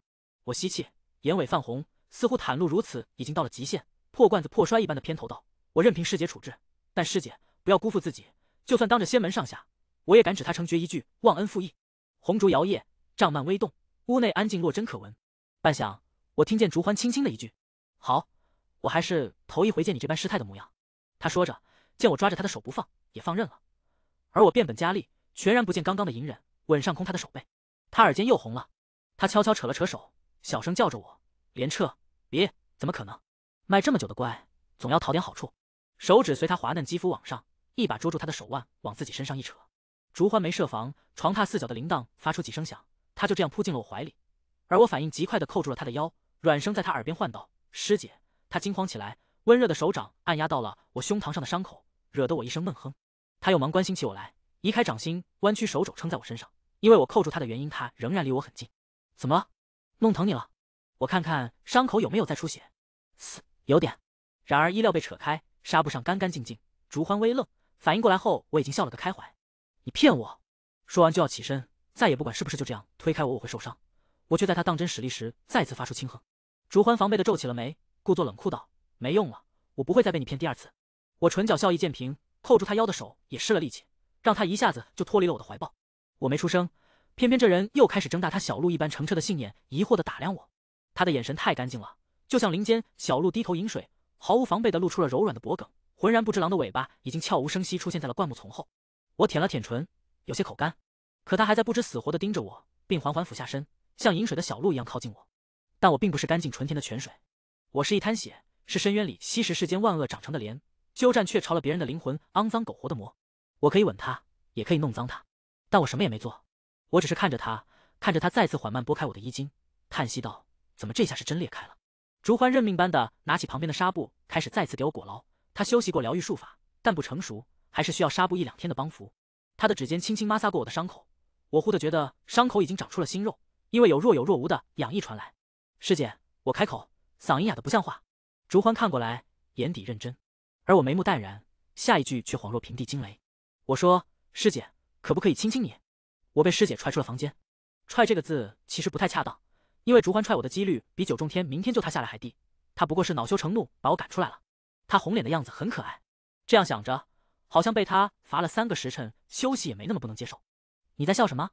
我吸气，眼尾泛红，似乎袒露如此已经到了极限，破罐子破摔一般的偏头道：“我任凭师姐处置，但师姐不要辜负自己，就算当着仙门上下。”我也敢指他成绝一句忘恩负义。红烛摇曳，帐幔微动，屋内安静落针可闻。半晌，我听见竹欢轻轻的一句：“好，我还是头一回见你这般失态的模样。”他说着，见我抓着他的手不放，也放任了。而我变本加厉，全然不见刚刚的隐忍，吻上空他的手背。他耳尖又红了，他悄悄扯了扯手，小声叫着我：“连彻，别，怎么可能？卖这么久的乖，总要讨点好处。”手指随他滑嫩肌肤往上，一把捉住他的手腕，往自己身上一扯。竹欢没设防，床榻四角的铃铛发出几声响，他就这样扑进了我怀里，而我反应极快地扣住了他的腰，软声在他耳边唤道：“师姐。”他惊慌起来，温热的手掌按压到了我胸膛上的伤口，惹得我一声闷哼。他又忙关心起我来，移开掌心，弯曲手肘撑在我身上，因为我扣住他的原因，他仍然离我很近。怎么了？弄疼你了？我看看伤口有没有再出血。嘶，有点。然而衣料被扯开，纱布上干干净净。竹欢微愣，反应过来后，我已经笑了个开怀。你骗我！说完就要起身，再也不管是不是就这样推开我，我会受伤。我却在他当真使力时，再次发出轻哼。竹欢防备的皱起了眉，故作冷酷道：“没用了，我不会再被你骗第二次。”我唇角笑意渐平，扣住他腰的手也失了力气，让他一下子就脱离了我的怀抱。我没出声，偏偏这人又开始睁大他小鹿一般澄澈的杏眼，疑惑地打量我。他的眼神太干净了，就像林间小鹿低头饮水，毫无防备的露出了柔软的脖梗，浑然不知狼的尾巴已经悄无声息出现在了灌木丛后。我舔了舔唇，有些口干，可他还在不知死活的盯着我，并缓缓俯下身，像饮水的小鹿一样靠近我。但我并不是干净纯甜的泉水，我是一滩血，是深渊里吸食世间万恶长成的莲，鸠占鹊巢了别人的灵魂肮脏苟活的魔。我可以吻他，也可以弄脏他，但我什么也没做，我只是看着他，看着他再次缓慢拨开我的衣襟，叹息道：“怎么这下是真裂开了？”竹欢认命般地拿起旁边的纱布，开始再次给我裹牢。他修习过疗愈术法，但不成熟。还是需要纱布一两天的帮扶。他的指尖轻轻抹擦过我的伤口，我忽的觉得伤口已经长出了新肉，因为有若有若无的痒意传来。师姐，我开口，嗓音哑的不像话。竹欢看过来，眼底认真，而我眉目淡然，下一句却恍若平地惊雷。我说：“师姐，可不可以亲亲你？”我被师姐踹出了房间。踹这个字其实不太恰当，因为竹欢踹我的几率比九重天明天救他下来还低。他不过是恼羞成怒把我赶出来了。他红脸的样子很可爱。这样想着。好像被他罚了三个时辰，休息也没那么不能接受。你在笑什么？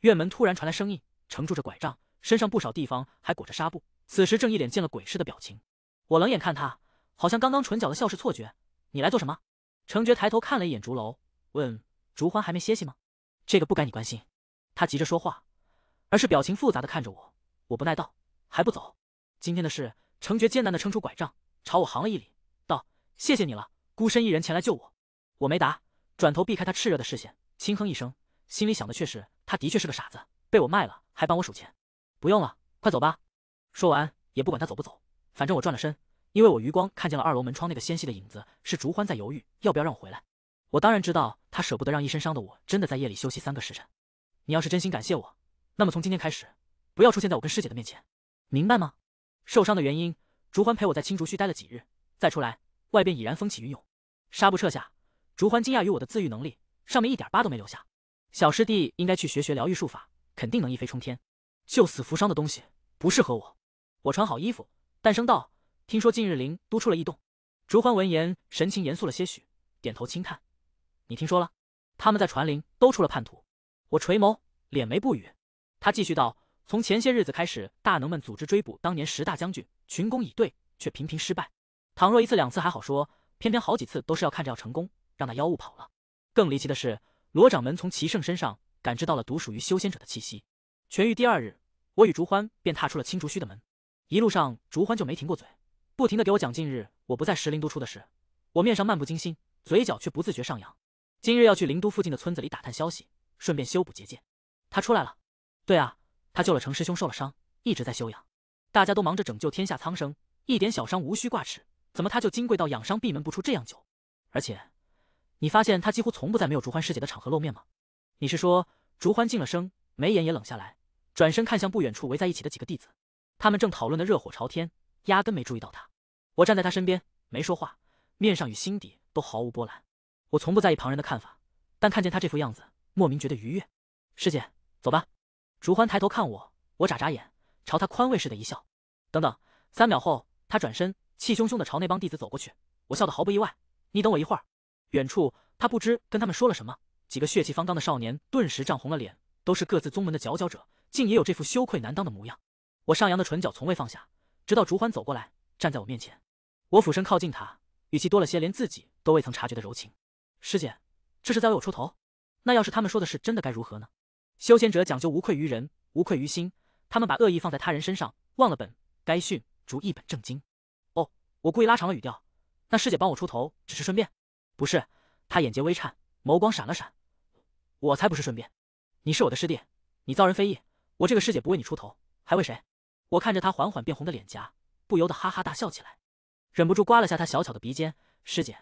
院门突然传来声音，撑住着拐杖，身上不少地方还裹着纱布，此时正一脸见了鬼似的表情。我冷眼看他，好像刚刚唇角的笑是错觉。你来做什么？程觉抬头看了一眼竹楼，问：“竹欢还没歇息吗？”这个不该你关心。他急着说话，而是表情复杂的看着我。我不耐道：“还不走？”今天的事，程觉艰难的撑出拐杖，朝我行了一礼，道：“谢谢你了，孤身一人前来救我。”我没答，转头避开他炽热的视线，轻哼一声，心里想的却是，他的确是个傻子，被我卖了还帮我数钱。不用了，快走吧。说完也不管他走不走，反正我转了身，因为我余光看见了二楼门窗那个纤细的影子，是竹欢在犹豫要不要让我回来。我当然知道他舍不得让一身伤的我真的在夜里休息三个时辰。你要是真心感谢我，那么从今天开始，不要出现在我跟师姐的面前，明白吗？受伤的原因，竹欢陪我在青竹墟待了几日，再出来，外边已然风起云涌，纱布撤下。竹环惊讶于我的自愈能力，上面一点疤都没留下。小师弟应该去学学疗愈术法，肯定能一飞冲天。救死扶伤的东西不适合我。我穿好衣服，淡声道：“听说近日灵都出了异动。”竹环闻言，神情严肃了些许，点头轻叹：“你听说了？他们在传灵都出了叛徒。”我垂眸，敛眉不语。他继续道：“从前些日子开始，大能们组织追捕当年十大将军，群攻以对，却频频失败。倘若一次两次还好说，偏偏好几次都是要看着要成功。”让那妖物跑了。更离奇的是，罗掌门从齐盛身上感知到了独属于修仙者的气息。痊愈第二日，我与竹欢便踏出了青竹墟的门。一路上，竹欢就没停过嘴，不停的给我讲近日我不在石灵都出的事。我面上漫不经心，嘴角却不自觉上扬。今日要去灵都附近的村子里打探消息，顺便修补结界。他出来了。对啊，他救了程师兄，受了伤，一直在休养。大家都忙着拯救天下苍生，一点小伤无需挂齿。怎么他就金贵到养伤闭门不出这样久？而且。你发现他几乎从不在没有竹欢师姐的场合露面吗？你是说？竹欢静了声，眉眼也冷下来，转身看向不远处围在一起的几个弟子，他们正讨论的热火朝天，压根没注意到他。我站在他身边，没说话，面上与心底都毫无波澜。我从不在意旁人的看法，但看见他这副样子，莫名觉得愉悦。师姐，走吧。竹欢抬头看我，我眨眨眼，朝他宽慰似的一笑。等等，三秒后，他转身，气汹汹的朝那帮弟子走过去。我笑得毫不意外。你等我一会儿。远处，他不知跟他们说了什么，几个血气方刚的少年顿时涨红了脸，都是各自宗门的佼佼者，竟也有这副羞愧难当的模样。我上扬的唇角从未放下，直到竹欢走过来，站在我面前，我俯身靠近他，语气多了些连自己都未曾察觉的柔情。师姐，这是在为我出头？那要是他们说的是真的，该如何呢？修仙者讲究无愧于人，无愧于心，他们把恶意放在他人身上，忘了本该训竹一本正经。哦，我故意拉长了语调。那师姐帮我出头，只是顺便？不是，他眼睫微颤，眸光闪了闪，我才不是顺便，你是我的师弟，你遭人非议，我这个师姐不为你出头，还为谁？我看着他缓缓变红的脸颊，不由得哈哈大笑起来，忍不住刮了下他小巧的鼻尖。师姐，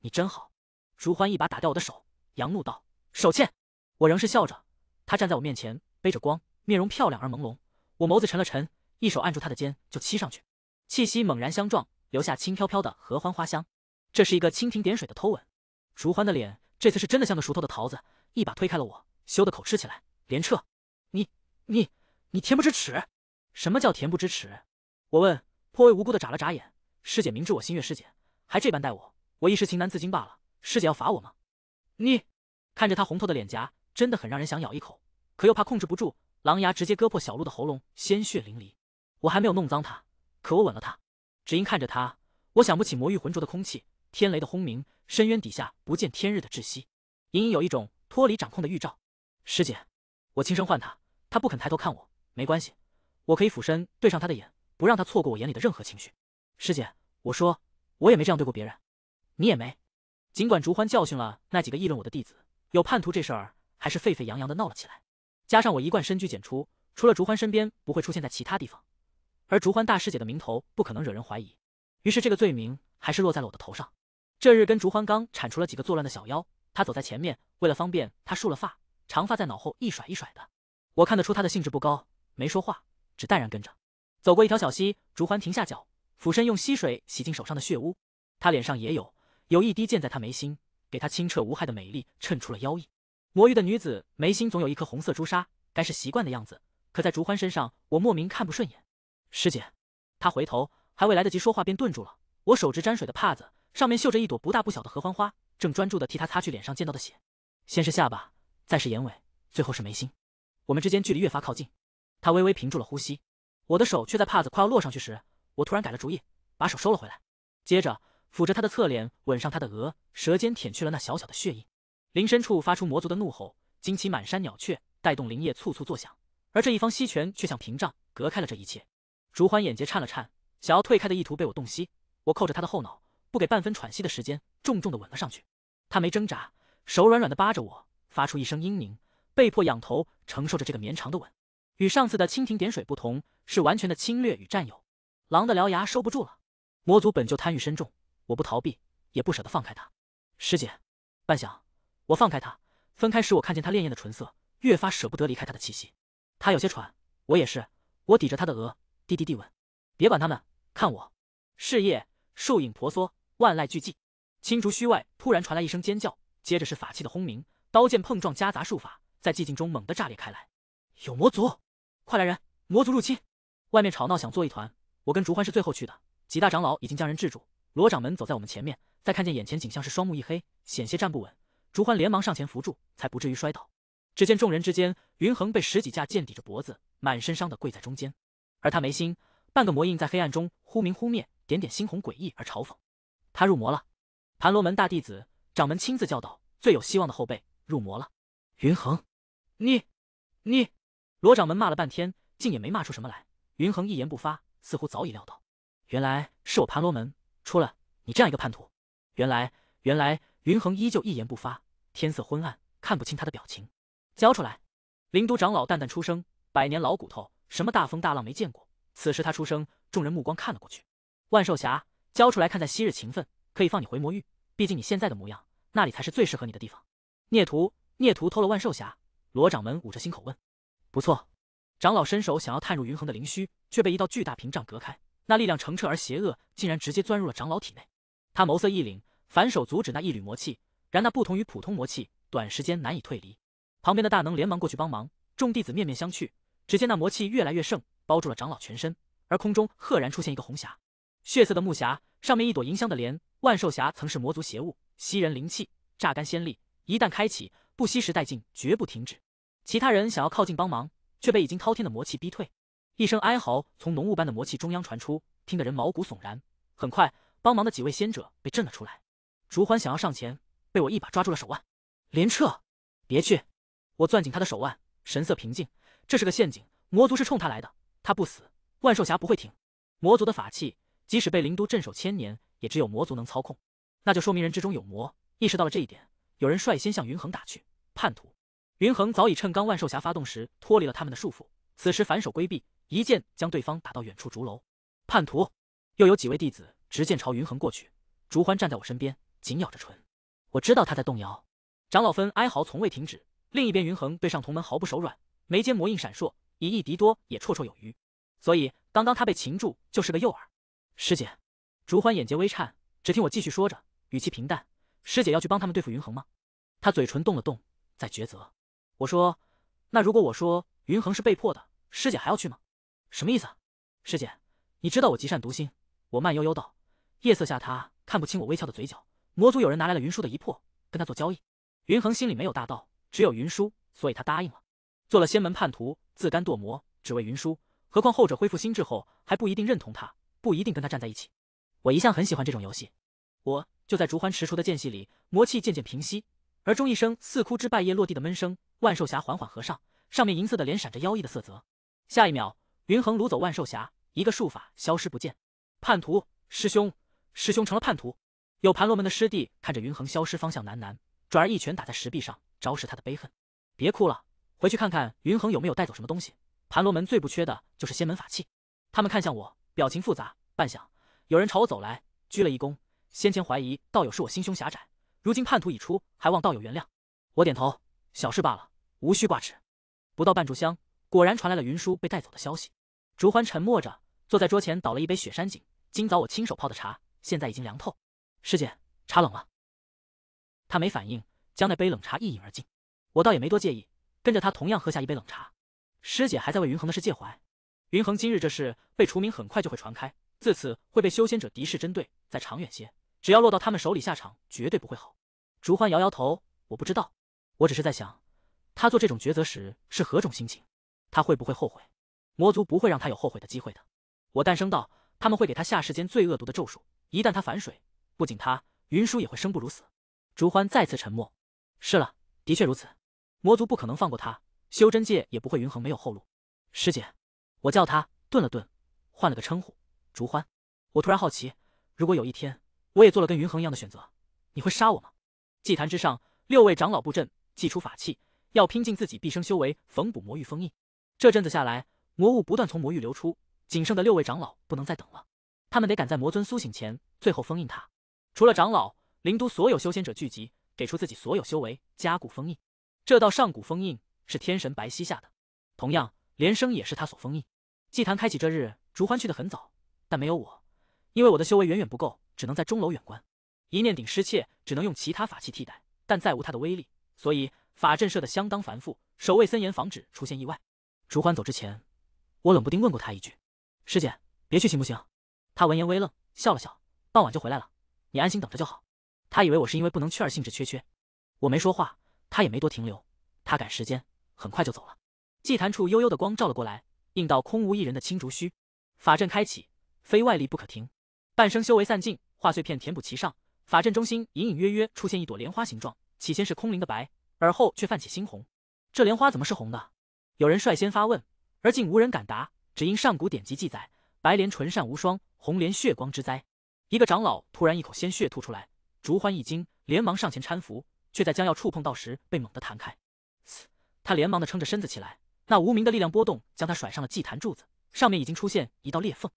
你真好。如欢一把打掉我的手，扬怒道：“手欠。”我仍是笑着。他站在我面前，背着光，面容漂亮而朦胧。我眸子沉了沉，一手按住他的肩，就欺上去，气息猛然相撞，留下轻飘飘的合欢花香。这是一个蜻蜓点水的偷吻，竹欢的脸这次是真的像个熟透的桃子，一把推开了我，羞得口吃起来。连彻，你你你恬不知耻！什么叫恬不知耻？我问，颇为无辜的眨了眨眼。师姐明知我心悦师姐还这般待我，我一时情难自禁罢了。师姐要罚我吗？你看着他红透的脸颊，真的很让人想咬一口，可又怕控制不住，狼牙直接割破小鹿的喉咙，鲜血淋漓。我还没有弄脏他，可我吻了他，只因看着他，我想不起魔域浑浊的空气。天雷的轰鸣，深渊底下不见天日的窒息，隐隐有一种脱离掌控的预兆。师姐，我轻声唤她，她不肯抬头看我。没关系，我可以俯身对上她的眼，不让她错过我眼里的任何情绪。师姐，我说，我也没这样对过别人，你也没。尽管竹欢教训了那几个议论我的弟子，有叛徒这事儿还是沸沸扬扬的闹了起来。加上我一贯深居简出，除了竹欢身边不会出现在其他地方，而竹欢大师姐的名头不可能惹人怀疑，于是这个罪名还是落在了我的头上。这日跟竹欢刚铲除了几个作乱的小妖，他走在前面，为了方便，他束了发，长发在脑后一甩一甩的。我看得出他的兴致不高，没说话，只淡然跟着。走过一条小溪，竹欢停下脚，俯身用溪水洗净手上的血污，他脸上也有，有一滴溅在他眉心，给他清澈无害的美丽衬出了妖异。魔域的女子眉心总有一颗红色朱砂，该是习惯的样子，可在竹欢身上，我莫名看不顺眼。师姐，他回头，还未来得及说话便顿住了。我手执沾水的帕子。上面绣着一朵不大不小的合欢花，正专注地替他擦去脸上溅到的血。先是下巴，再是眼尾，最后是眉心。我们之间距离越发靠近，他微微屏住了呼吸，我的手却在帕子快要落上去时，我突然改了主意，把手收了回来，接着抚着他的侧脸，吻上他的额，舌尖舔去了那小小的血印。林深处发出魔族的怒吼，惊起满山鸟雀，带动林叶簌簌作响，而这一方溪泉却像屏障，隔开了这一切。竹欢眼睫颤了颤，想要退开的意图被我洞悉，我扣着他的后脑。不给半分喘息的时间，重重的吻了上去。他没挣扎，手软软的扒着我，发出一声嘤咛，被迫仰头承受着这个绵长的吻。与上次的蜻蜓点水不同，是完全的侵略与占有。狼的獠牙收不住了。魔族本就贪欲深重，我不逃避，也不舍得放开他。师姐，半晌，我放开他，分开时，我看见他潋滟的唇色，越发舍不得离开他的气息。他有些喘，我也是。我抵着他的额，低低地吻。别管他们，看我。事业树影婆娑。万籁俱寂，青竹虚外突然传来一声尖叫，接着是法器的轰鸣，刀剑碰撞夹杂术法，在寂静中猛地炸裂开来。有魔族，快来人！魔族入侵！外面吵闹响作一团。我跟竹欢是最后去的，几大长老已经将人制住。罗掌门走在我们前面，再看见眼前景象是双目一黑，险些站不稳。竹欢连忙上前扶住，才不至于摔倒。只见众人之间，云衡被十几架剑抵着脖子，满身伤的跪在中间，而他眉心半个魔印在黑暗中忽明忽灭，点点猩红诡异而嘲讽。他入魔了，盘罗门大弟子，掌门亲自教导，最有希望的后辈入魔了。云恒，你，你，罗掌门骂了半天，竟也没骂出什么来。云恒一言不发，似乎早已料到。原来是我盘罗门出了你这样一个叛徒。原来，原来，云恒依旧一言不发。天色昏暗，看不清他的表情。交出来！灵都长老淡淡出声，百年老骨头，什么大风大浪没见过。此时他出声，众人目光看了过去。万寿侠交出来，看在昔日情分，可以放你回魔域。毕竟你现在的模样，那里才是最适合你的地方。孽徒，孽徒偷了万寿匣，罗掌门捂着心口问：“不错。”长老伸手想要探入云恒的灵虚，却被一道巨大屏障隔开。那力量澄澈而邪恶，竟然直接钻入了长老体内。他眸色一凛，反手阻止那一缕魔气。然那不同于普通魔气，短时间难以退离。旁边的大能连忙过去帮忙，众弟子面面相觑。只见那魔气越来越盛，包住了长老全身，而空中赫然出现一个红霞。血色的木匣，上面一朵银香的莲。万寿匣曾是魔族邪物，吸人灵气，榨干仙力。一旦开启，不吸食殆尽，绝不停止。其他人想要靠近帮忙，却被已经滔天的魔气逼退。一声哀嚎从浓雾般的魔气中央传出，听得人毛骨悚然。很快，帮忙的几位仙者被震了出来。竹欢想要上前，被我一把抓住了手腕。连彻，别去！我攥紧他的手腕，神色平静。这是个陷阱，魔族是冲他来的。他不死，万寿匣不会停。魔族的法器。即使被灵都镇守千年，也只有魔族能操控，那就说明人之中有魔。意识到了这一点，有人率先向云衡打去。叛徒！云衡早已趁刚万寿侠发动时脱离了他们的束缚，此时反手规避，一剑将对方打到远处竹楼。叛徒！又有几位弟子直剑朝云衡过去。竹欢站在我身边，紧咬着唇。我知道他在动摇。长老分哀嚎从未停止。另一边，云衡对上同门毫不手软，眉间魔印闪烁，以一敌多也绰绰有余。所以刚刚他被擒住就是个诱饵。师姐，竹欢眼睫微颤，只听我继续说着，语气平淡：“师姐要去帮他们对付云恒吗？”他嘴唇动了动，在抉择。我说：“那如果我说云恒是被迫的，师姐还要去吗？”什么意思？师姐，你知道我极善读心。我慢悠悠道：“夜色下，他看不清我微翘的嘴角。魔族有人拿来了云舒的遗魄，跟他做交易。云恒心里没有大道，只有云舒，所以他答应了，做了仙门叛徒，自甘堕魔，只为云舒。何况后者恢复心智后，还不一定认同他。”不一定跟他站在一起。我一向很喜欢这种游戏。我就在竹欢踟蹰的间隙里，魔气渐渐平息，而钟一声似枯枝败叶落地的闷声，万寿匣缓缓合上，上面银色的脸闪着妖异的色泽。下一秒，云恒掳走万寿匣，一个术法消失不见。叛徒，师兄，师兄成了叛徒！有盘罗门的师弟看着云恒消失方向喃喃，转而一拳打在石壁上，昭示他的悲恨。别哭了，回去看看云恒有没有带走什么东西。盘罗门最不缺的就是仙门法器。他们看向我。表情复杂，半晌，有人朝我走来，鞠了一躬。先前怀疑道友是我心胸狭窄，如今叛徒已出，还望道友原谅。我点头，小事罢了，无需挂齿。不到半炷香，果然传来了云舒被带走的消息。竹欢沉默着，坐在桌前倒了一杯雪山井，今早我亲手泡的茶，现在已经凉透。师姐，茶冷了。他没反应，将那杯冷茶一饮而尽。我倒也没多介意，跟着他同样喝下一杯冷茶。师姐还在为云恒的事介怀。云恒今日这事被除名，很快就会传开，自此会被修仙者敌视针对。再长远些，只要落到他们手里，下场绝对不会好。竹欢摇摇头，我不知道，我只是在想，他做这种抉择时是何种心情，他会不会后悔？魔族不会让他有后悔的机会的。我诞生道，他们会给他下世间最恶毒的咒术，一旦他反水，不仅他，云舒也会生不如死。竹欢再次沉默。是了，的确如此，魔族不可能放过他，修真界也不会云恒没有后路。师姐。我叫他，顿了顿，换了个称呼，竹欢。我突然好奇，如果有一天我也做了跟云衡一样的选择，你会杀我吗？祭坛之上，六位长老布阵，祭出法器，要拼尽自己毕生修为缝补魔域封印。这阵子下来，魔物不断从魔域流出，仅剩的六位长老不能再等了，他们得赶在魔尊苏醒前最后封印他。除了长老，灵都所有修仙者聚集，给出自己所有修为加固封印。这道上古封印是天神白希下的，同样连生也是他所封印。祭坛开启这日，竹欢去得很早，但没有我，因为我的修为远远不够，只能在钟楼远观。一念顶失窃，只能用其他法器替代，但再无它的威力，所以法阵设得相当繁复，守卫森严，防止出现意外。竹欢走之前，我冷不丁问过他一句：“师姐，别去行不行？”他闻言微愣，笑了笑，傍晚就回来了。你安心等着就好。他以为我是因为不能去而兴致缺缺，我没说话，他也没多停留。他赶时间，很快就走了。祭坛处幽幽的光照了过来。映到空无一人的青竹须，法阵开启，非外力不可停。半生修为散尽，化碎片填补其上，法阵中心隐隐约约出现一朵莲花形状。起先是空灵的白，而后却泛起猩红。这莲花怎么是红的？有人率先发问，而竟无人敢答，只因上古典籍记载，白莲纯善无双，红莲血光之灾。一个长老突然一口鲜血吐出来，竹欢一惊，连忙上前搀扶，却在将要触碰到时被猛地弹开。嘶！他连忙的撑着身子起来。那无名的力量波动将他甩上了祭坛柱子，上面已经出现一道裂缝。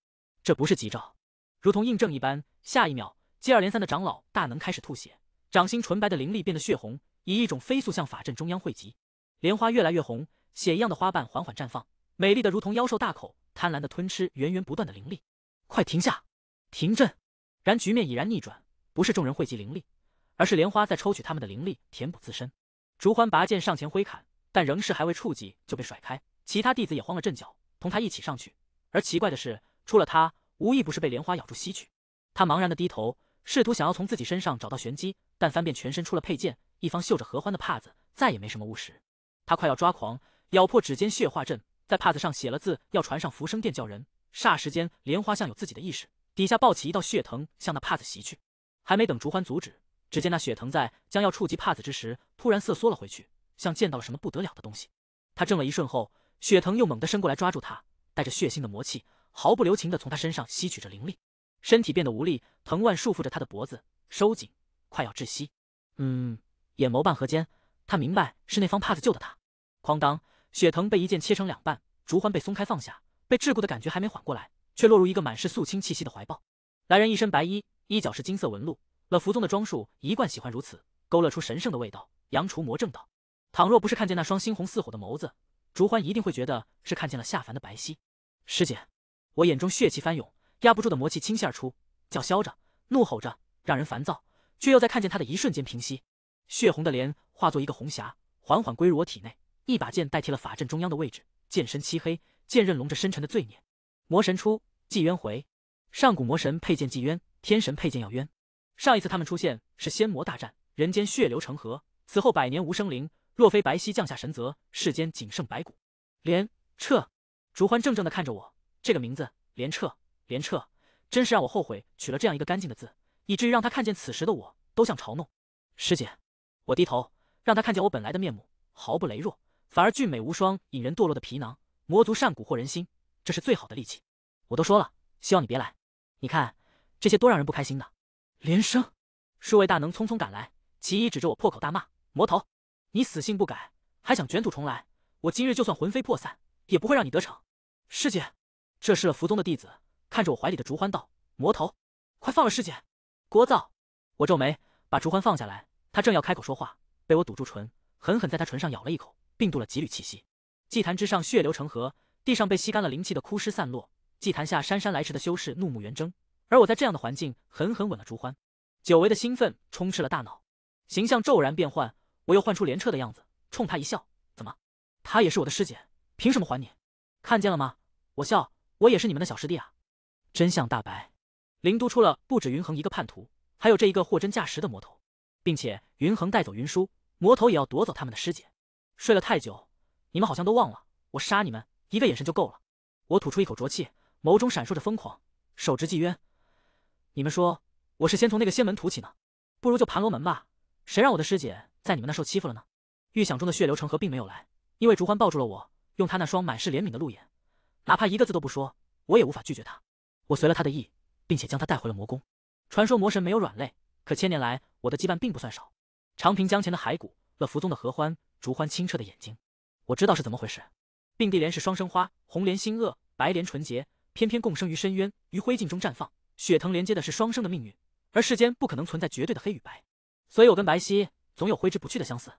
这不是吉兆，如同印证一般。下一秒，接二连三的长老大能开始吐血，掌心纯白的灵力变得血红，以一种飞速向法阵中央汇集。莲花越来越红，血一样的花瓣缓缓绽放，美丽的如同妖兽大口贪婪的吞吃源源不断的灵力。快停下，停阵！然局面已然逆转，不是众人汇集灵力，而是莲花在抽取他们的灵力，填补自身。竹欢拔剑上前挥砍。但仍是还未触及就被甩开，其他弟子也慌了阵脚，同他一起上去。而奇怪的是，除了他，无一不是被莲花咬住吸去。他茫然的低头，试图想要从自己身上找到玄机，但翻遍全身，出了佩剑，一方绣着合欢的帕子，再也没什么物识。他快要抓狂，咬破指尖血化阵，在帕子上写了字，要传上浮生殿叫人。霎时间，莲花像有自己的意识，底下抱起一道血藤向那帕子袭去。还没等竹欢阻止，只见那血藤在将要触及帕子之时，突然瑟缩了回去。像见到了什么不得了的东西，他怔了一瞬后，雪藤又猛地伸过来抓住他，带着血腥的魔气，毫不留情的从他身上吸取着灵力，身体变得无力，藤蔓束缚着他的脖子，收紧，快要窒息。嗯，眼眸半合间，他明白是那方帕子救的他。哐当，雪藤被一剑切成两半，竹环被松开放下，被桎梏的感觉还没缓过来，却落入一个满是肃清气息的怀抱。来人一身白衣，衣角是金色纹路，了福宗的装束一贯喜欢如此，勾勒出神圣的味道，扬除魔正道。倘若不是看见那双猩红似火的眸子，竹欢一定会觉得是看见了下凡的白皙师姐。我眼中血气翻涌，压不住的魔气倾泻而出，叫嚣着，怒吼着，让人烦躁，却又在看见他的一瞬间平息。血红的脸化作一个红霞，缓缓归入我体内。一把剑代替了法阵中央的位置，剑身漆黑，剑刃笼着深沉的罪孽。魔神出，纪渊回。上古魔神佩剑纪渊，天神佩剑耀渊。上一次他们出现是仙魔大战，人间血流成河，此后百年无生灵。若非白皙降下神泽，世间仅剩白骨。连彻，竹欢怔怔地看着我。这个名字，连彻，连彻，真是让我后悔取了这样一个干净的字，以至于让他看见此时的我都像嘲弄。师姐，我低头，让他看见我本来的面目，毫不羸弱，反而俊美无双，引人堕落的皮囊。魔族善蛊惑人心，这是最好的利器。我都说了，希望你别来。你看这些多让人不开心的。连生，数位大能匆匆赶来，其一指着我破口大骂：“魔头！”你死性不改，还想卷土重来？我今日就算魂飞魄散，也不会让你得逞。师姐，这是了符宗的弟子，看着我怀里的竹欢道：“魔头，快放了师姐！”聒噪！我皱眉，把竹欢放下来。他正要开口说话，被我堵住唇，狠狠在他唇上咬了一口，并渡了几缕气息。祭坛之上血流成河，地上被吸干了灵气的枯尸散落。祭坛下姗姗来迟的修士怒目圆睁，而我在这样的环境狠狠吻了竹欢。久违的兴奋充斥了大脑，形象骤然变换，我又换出连彻的样子，冲他一笑。怎么，他也是我的师姐，凭什么还你？看见了吗？我笑，我也是你们的小师弟啊！真相大白，灵都出了不止云恒一个叛徒，还有这一个货真价实的魔头，并且云恒带走云舒，魔头也要夺走他们的师姐。睡了太久，你们好像都忘了，我杀你们一个眼神就够了。我吐出一口浊气，眸中闪烁着疯狂，手执纪渊。你们说，我是先从那个仙门吐起呢，不如就盘罗门吧。谁让我的师姐？在你们那受欺负了呢？预想中的血流成河并没有来，因为竹欢抱住了我，用他那双满是怜悯的鹿眼，哪怕一个字都不说，我也无法拒绝他。我随了他的意，并且将他带回了魔宫。传说魔神没有软肋，可千年来我的羁绊并不算少。长平江前的骸骨，乐福宗的合欢，竹欢清澈的眼睛，我知道是怎么回事。并蒂莲是双生花，红莲心恶，白莲纯洁，偏偏共生于深渊，于灰烬中绽放。血藤连接的是双生的命运，而世间不可能存在绝对的黑与白，所以我跟白皙总有挥之不去的相似，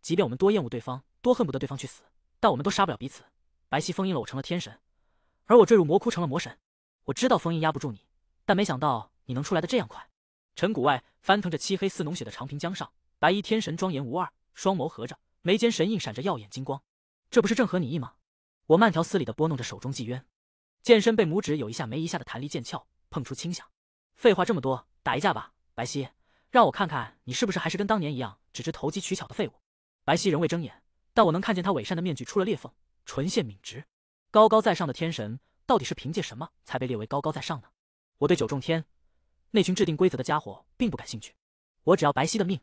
即便我们多厌恶对方，多恨不得对方去死，但我们都杀不了彼此。白皙封印了我成了天神，而我坠入魔窟成了魔神。我知道封印压不住你，但没想到你能出来的这样快。陈谷外翻腾着漆黑似浓血的长平江上，白衣天神庄严无二，双眸合着，眉间神印闪着耀眼金光。这不是正合你意吗？我慢条斯理地拨弄着手中纪渊，剑身被拇指有一下没一下的弹离剑鞘，碰出轻响。废话这么多，打一架吧，白皙。让我看看你是不是还是跟当年一样，只知投机取巧的废物。白皙仍未睁眼，但我能看见他伪善的面具出了裂缝，唇线抿直。高高在上的天神，到底是凭借什么才被列为高高在上呢？我对九重天那群制定规则的家伙并不感兴趣，我只要白皙的命。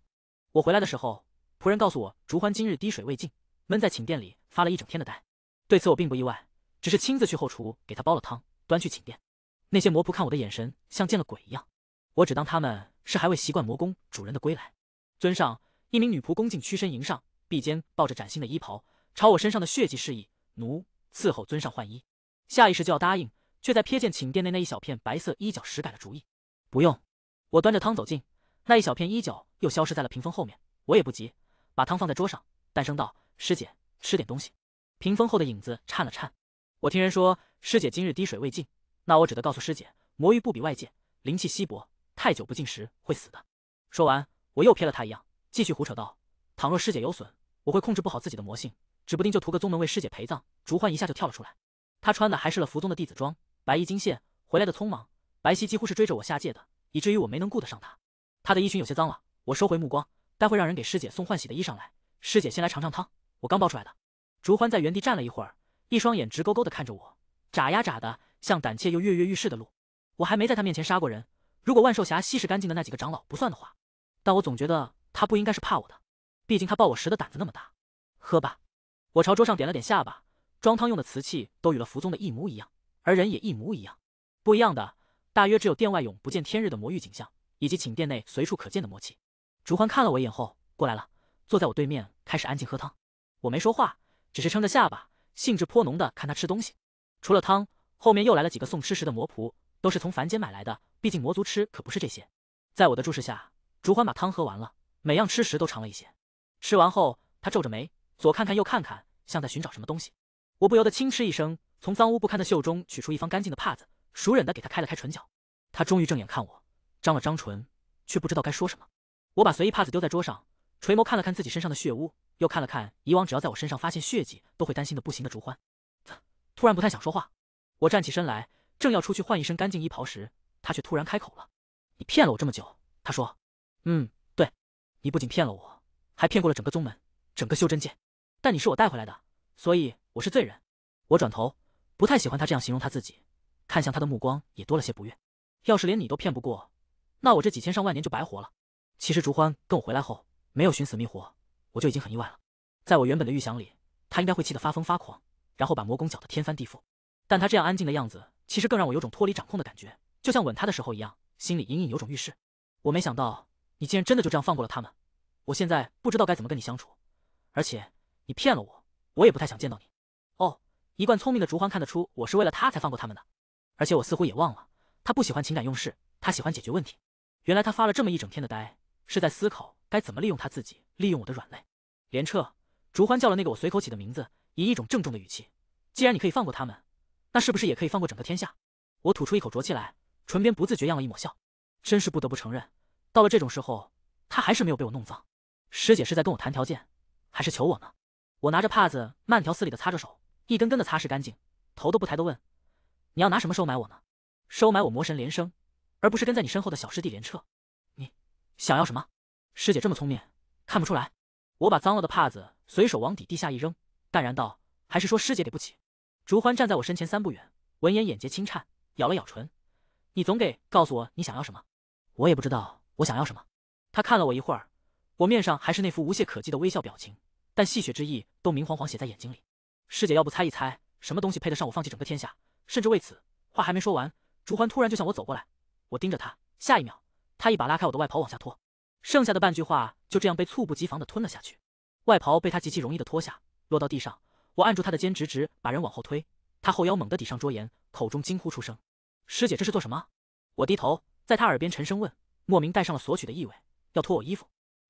我回来的时候，仆人告诉我，竹欢今日滴水未进，闷在寝殿里发了一整天的呆。对此我并不意外，只是亲自去后厨给他煲了汤，端去寝殿。那些魔仆看我的眼神像见了鬼一样，我只当他们。是还未习惯魔宫主人的归来，尊上。一名女仆恭敬屈身迎上，臂间抱着崭新的衣袍，朝我身上的血迹示意。奴伺候尊上换衣。下意识就要答应，却在瞥见寝殿内那一小片白色衣角时改了主意。不用。我端着汤走近，那一小片衣角又消失在了屏风后面。我也不急，把汤放在桌上，诞声道：“师姐，吃点东西。”屏风后的影子颤了颤。我听人说，师姐今日滴水未进，那我只得告诉师姐，魔域不比外界，灵气稀薄。太久不进食会死的。说完，我又瞥了他一样，继续胡扯道：“倘若师姐有损，我会控制不好自己的魔性，指不定就图个宗门为师姐陪葬。”竹欢一下就跳了出来，他穿的还是了福宗的弟子装，白衣金线，回来的匆忙，白皙几乎是追着我下界的，以至于我没能顾得上他。他的衣裙有些脏了，我收回目光，待会让人给师姐送换洗的衣裳来。师姐先来尝尝汤，我刚煲出来的。竹欢在原地站了一会儿，一双眼直勾勾的看着我，眨呀眨的，像胆怯又跃跃欲试的鹿。我还没在他面前杀过人。如果万寿霞吸食干净的那几个长老不算的话，但我总觉得他不应该是怕我的，毕竟他抱我时的胆子那么大。喝吧，我朝桌上点了点下巴，装汤用的瓷器都与了符宗的一模一样，而人也一模一样。不一样的大约只有殿外永不见天日的魔域景象，以及寝殿内随处可见的魔气。竹欢看了我一眼后过来了，坐在我对面开始安静喝汤。我没说话，只是撑着下巴，兴致颇浓的看他吃东西。除了汤，后面又来了几个送吃食的魔仆，都是从凡间买来的。毕竟魔族吃可不是这些，在我的注视下，竹欢把汤喝完了，每样吃食都尝了一些。吃完后，他皱着眉，左看看右看看，像在寻找什么东西。我不由得轻嗤一声，从脏污不堪的袖中取出一方干净的帕子，熟忍的给他开了开唇角。他终于正眼看我，张了张唇，却不知道该说什么。我把随意帕子丢在桌上，垂眸看了看自己身上的血污，又看了看以往只要在我身上发现血迹都会担心的不行的竹欢，突然不太想说话。我站起身来，正要出去换一身干净衣袍时。他却突然开口了：“你骗了我这么久。”他说：“嗯，对，你不仅骗了我，还骗过了整个宗门，整个修真界。但你是我带回来的，所以我是罪人。”我转头，不太喜欢他这样形容他自己，看向他的目光也多了些不悦。要是连你都骗不过，那我这几千上万年就白活了。其实竹欢跟我回来后没有寻死觅活，我就已经很意外了。在我原本的预想里，他应该会气得发疯发狂，然后把魔宫搅得天翻地覆。但他这样安静的样子，其实更让我有种脱离掌控的感觉。就像吻他的时候一样，心里隐隐有种预示。我没想到你竟然真的就这样放过了他们。我现在不知道该怎么跟你相处，而且你骗了我，我也不太想见到你。哦，一贯聪明的竹欢看得出我是为了他才放过他们的，而且我似乎也忘了，他不喜欢情感用事，他喜欢解决问题。原来他发了这么一整天的呆，是在思考该怎么利用他自己，利用我的软肋。连彻，竹欢叫了那个我随口起的名字，以一种郑重的语气：“既然你可以放过他们，那是不是也可以放过整个天下？”我吐出一口浊气来。唇边不自觉漾了一抹笑，真是不得不承认，到了这种时候，他还是没有被我弄脏。师姐是在跟我谈条件，还是求我呢？我拿着帕子，慢条斯理的擦着手，一根根的擦拭干净，头都不抬的问：“你要拿什么收买我呢？收买我魔神连生，而不是跟在你身后的小师弟连彻。你想要什么？师姐这么聪明，看不出来。”我把脏了的帕子随手往底地下一扔，淡然道：“还是说师姐给不起？”竹欢站在我身前三步远，闻言眼睫轻颤，咬了咬唇。你总得告诉我你想要什么，我也不知道我想要什么。他看了我一会儿，我面上还是那副无懈可击的微笑表情，但戏谑之意都明晃晃写在眼睛里。师姐，要不猜一猜什么东西配得上我放弃整个天下，甚至为此？话还没说完，竹欢突然就向我走过来，我盯着他，下一秒他一把拉开我的外袍往下脱，剩下的半句话就这样被猝不及防的吞了下去。外袍被他极其容易的脱下，落到地上，我按住他的肩，直直把人往后推，他后腰猛地抵上桌沿，口中惊呼出声。师姐，这是做什么？我低头，在他耳边沉声问，莫名带上了索取的意味，要脱我衣服。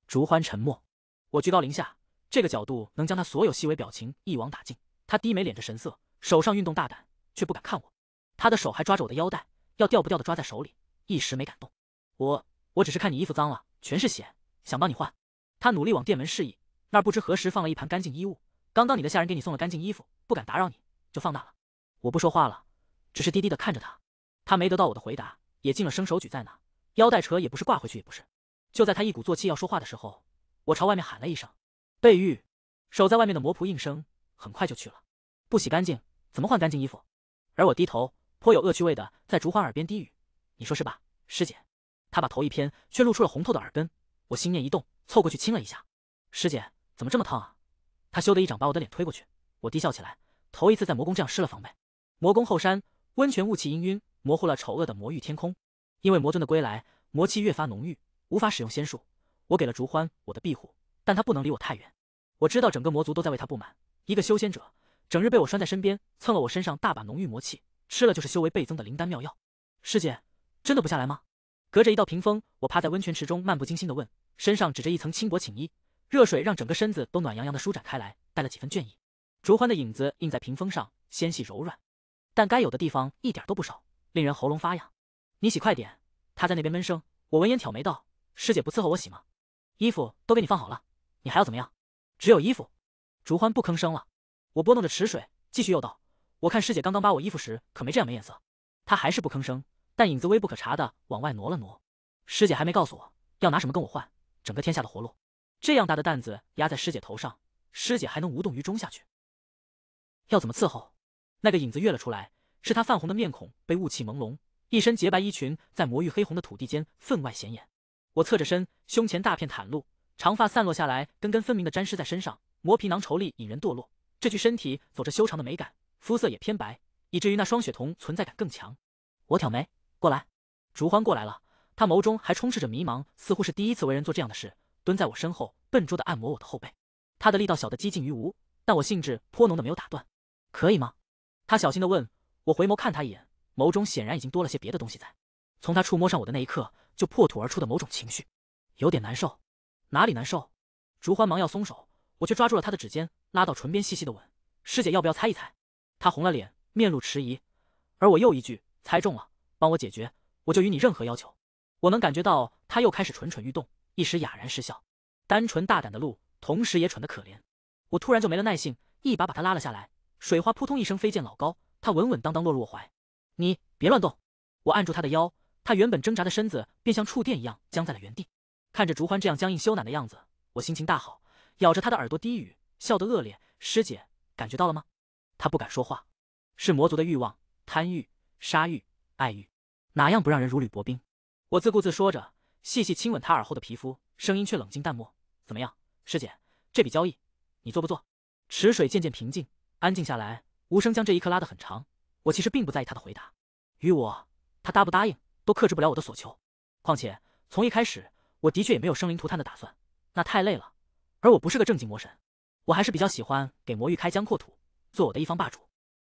竹欢沉默。我居高临下，这个角度能将他所有细微表情一网打尽。他低眉敛着神色，手上运动大胆，却不敢看我。他的手还抓着我的腰带，要掉不掉的抓在手里，一时没敢动。我，我只是看你衣服脏了，全是血，想帮你换。他努力往店门示意，那儿不知何时放了一盘干净衣物。刚刚你的下人给你送了干净衣服，不敢打扰你，就放那了。我不说话了，只是低低的看着他。他没得到我的回答，也进了生手举在哪，腰带扯也不是，挂回去也不是。就在他一鼓作气要说话的时候，我朝外面喊了一声：“备玉！”守在外面的魔仆应声，很快就去了。不洗干净怎么换干净衣服？而我低头，颇有恶趣味的在竹欢耳边低语：“你说是吧，师姐？”他把头一偏，却露出了红透的耳根。我心念一动，凑过去亲了一下。师姐怎么这么烫啊？他咻的一掌把我的脸推过去。我低笑起来，头一次在魔宫这样失了防备。魔宫后山温泉，雾气氤氲。模糊了丑恶的魔域天空，因为魔尊的归来，魔气越发浓郁，无法使用仙术。我给了竹欢我的庇护，但他不能离我太远。我知道整个魔族都在为他不满。一个修仙者，整日被我拴在身边，蹭了我身上大把浓郁魔气，吃了就是修为倍增的灵丹妙药。师姐，真的不下来吗？隔着一道屏风，我趴在温泉池中，漫不经心地问，身上只着一层轻薄寝衣，热水让整个身子都暖洋洋地舒展开来，带了几分倦意。竹欢的影子映在屏风上，纤细柔软，但该有的地方一点都不少。令人喉咙发痒，你洗快点，他在那边闷声。我闻言挑眉道：“师姐不伺候我洗吗？衣服都给你放好了，你还要怎么样？”只有衣服。竹欢不吭声了。我拨弄着池水，继续又道：“我看师姐刚刚扒我衣服时，可没这样没眼色。”他还是不吭声，但影子微不可察的往外挪了挪。师姐还没告诉我要拿什么跟我换整个天下的活路。这样大的担子压在师姐头上，师姐还能无动于衷下去？要怎么伺候？那个影子跃了出来。是他泛红的面孔被雾气朦胧，一身洁白衣裙在魔域黑红的土地间分外显眼。我侧着身，胸前大片袒露，长发散落下来，根根分明的沾湿在身上，磨皮囊稠力引人堕落。这具身体走着修长的美感，肤色也偏白，以至于那双雪瞳存在感更强。我挑眉，过来。竹欢过来了，他眸中还充斥着迷茫，似乎是第一次为人做这样的事，蹲在我身后，笨拙的按摩我的后背。他的力道小得几近于无，但我兴致颇浓的没有打断。可以吗？他小心的问。我回眸看他一眼，眸中显然已经多了些别的东西在。从他触摸上我的那一刻，就破土而出的某种情绪，有点难受。哪里难受？竹欢忙要松手，我却抓住了他的指尖，拉到唇边细细的吻。师姐要不要猜一猜？他红了脸，面露迟疑。而我又一句，猜中了，帮我解决，我就与你任何要求。我能感觉到他又开始蠢蠢欲动，一时哑然失笑。单纯大胆的路，同时也蠢得可怜。我突然就没了耐性，一把把他拉了下来，水花扑通一声飞溅老高。他稳稳当当落入我怀，你别乱动！我按住他的腰，他原本挣扎的身子便像触电一样僵在了原地。看着竹欢这样僵硬羞赧的样子，我心情大好，咬着他的耳朵低语，笑得恶劣：“师姐，感觉到了吗？”他不敢说话，是魔族的欲望、贪欲、杀欲、爱欲，哪样不让人如履薄冰？我自顾自说着，细细亲吻他耳后的皮肤，声音却冷静淡漠：“怎么样，师姐，这笔交易，你做不做？”池水渐渐平静，安静下来。无声将这一刻拉得很长。我其实并不在意他的回答，于我，他答不答应都克制不了我的所求。况且从一开始，我的确也没有生灵涂炭的打算，那太累了。而我不是个正经魔神，我还是比较喜欢给魔域开疆扩土，做我的一方霸主。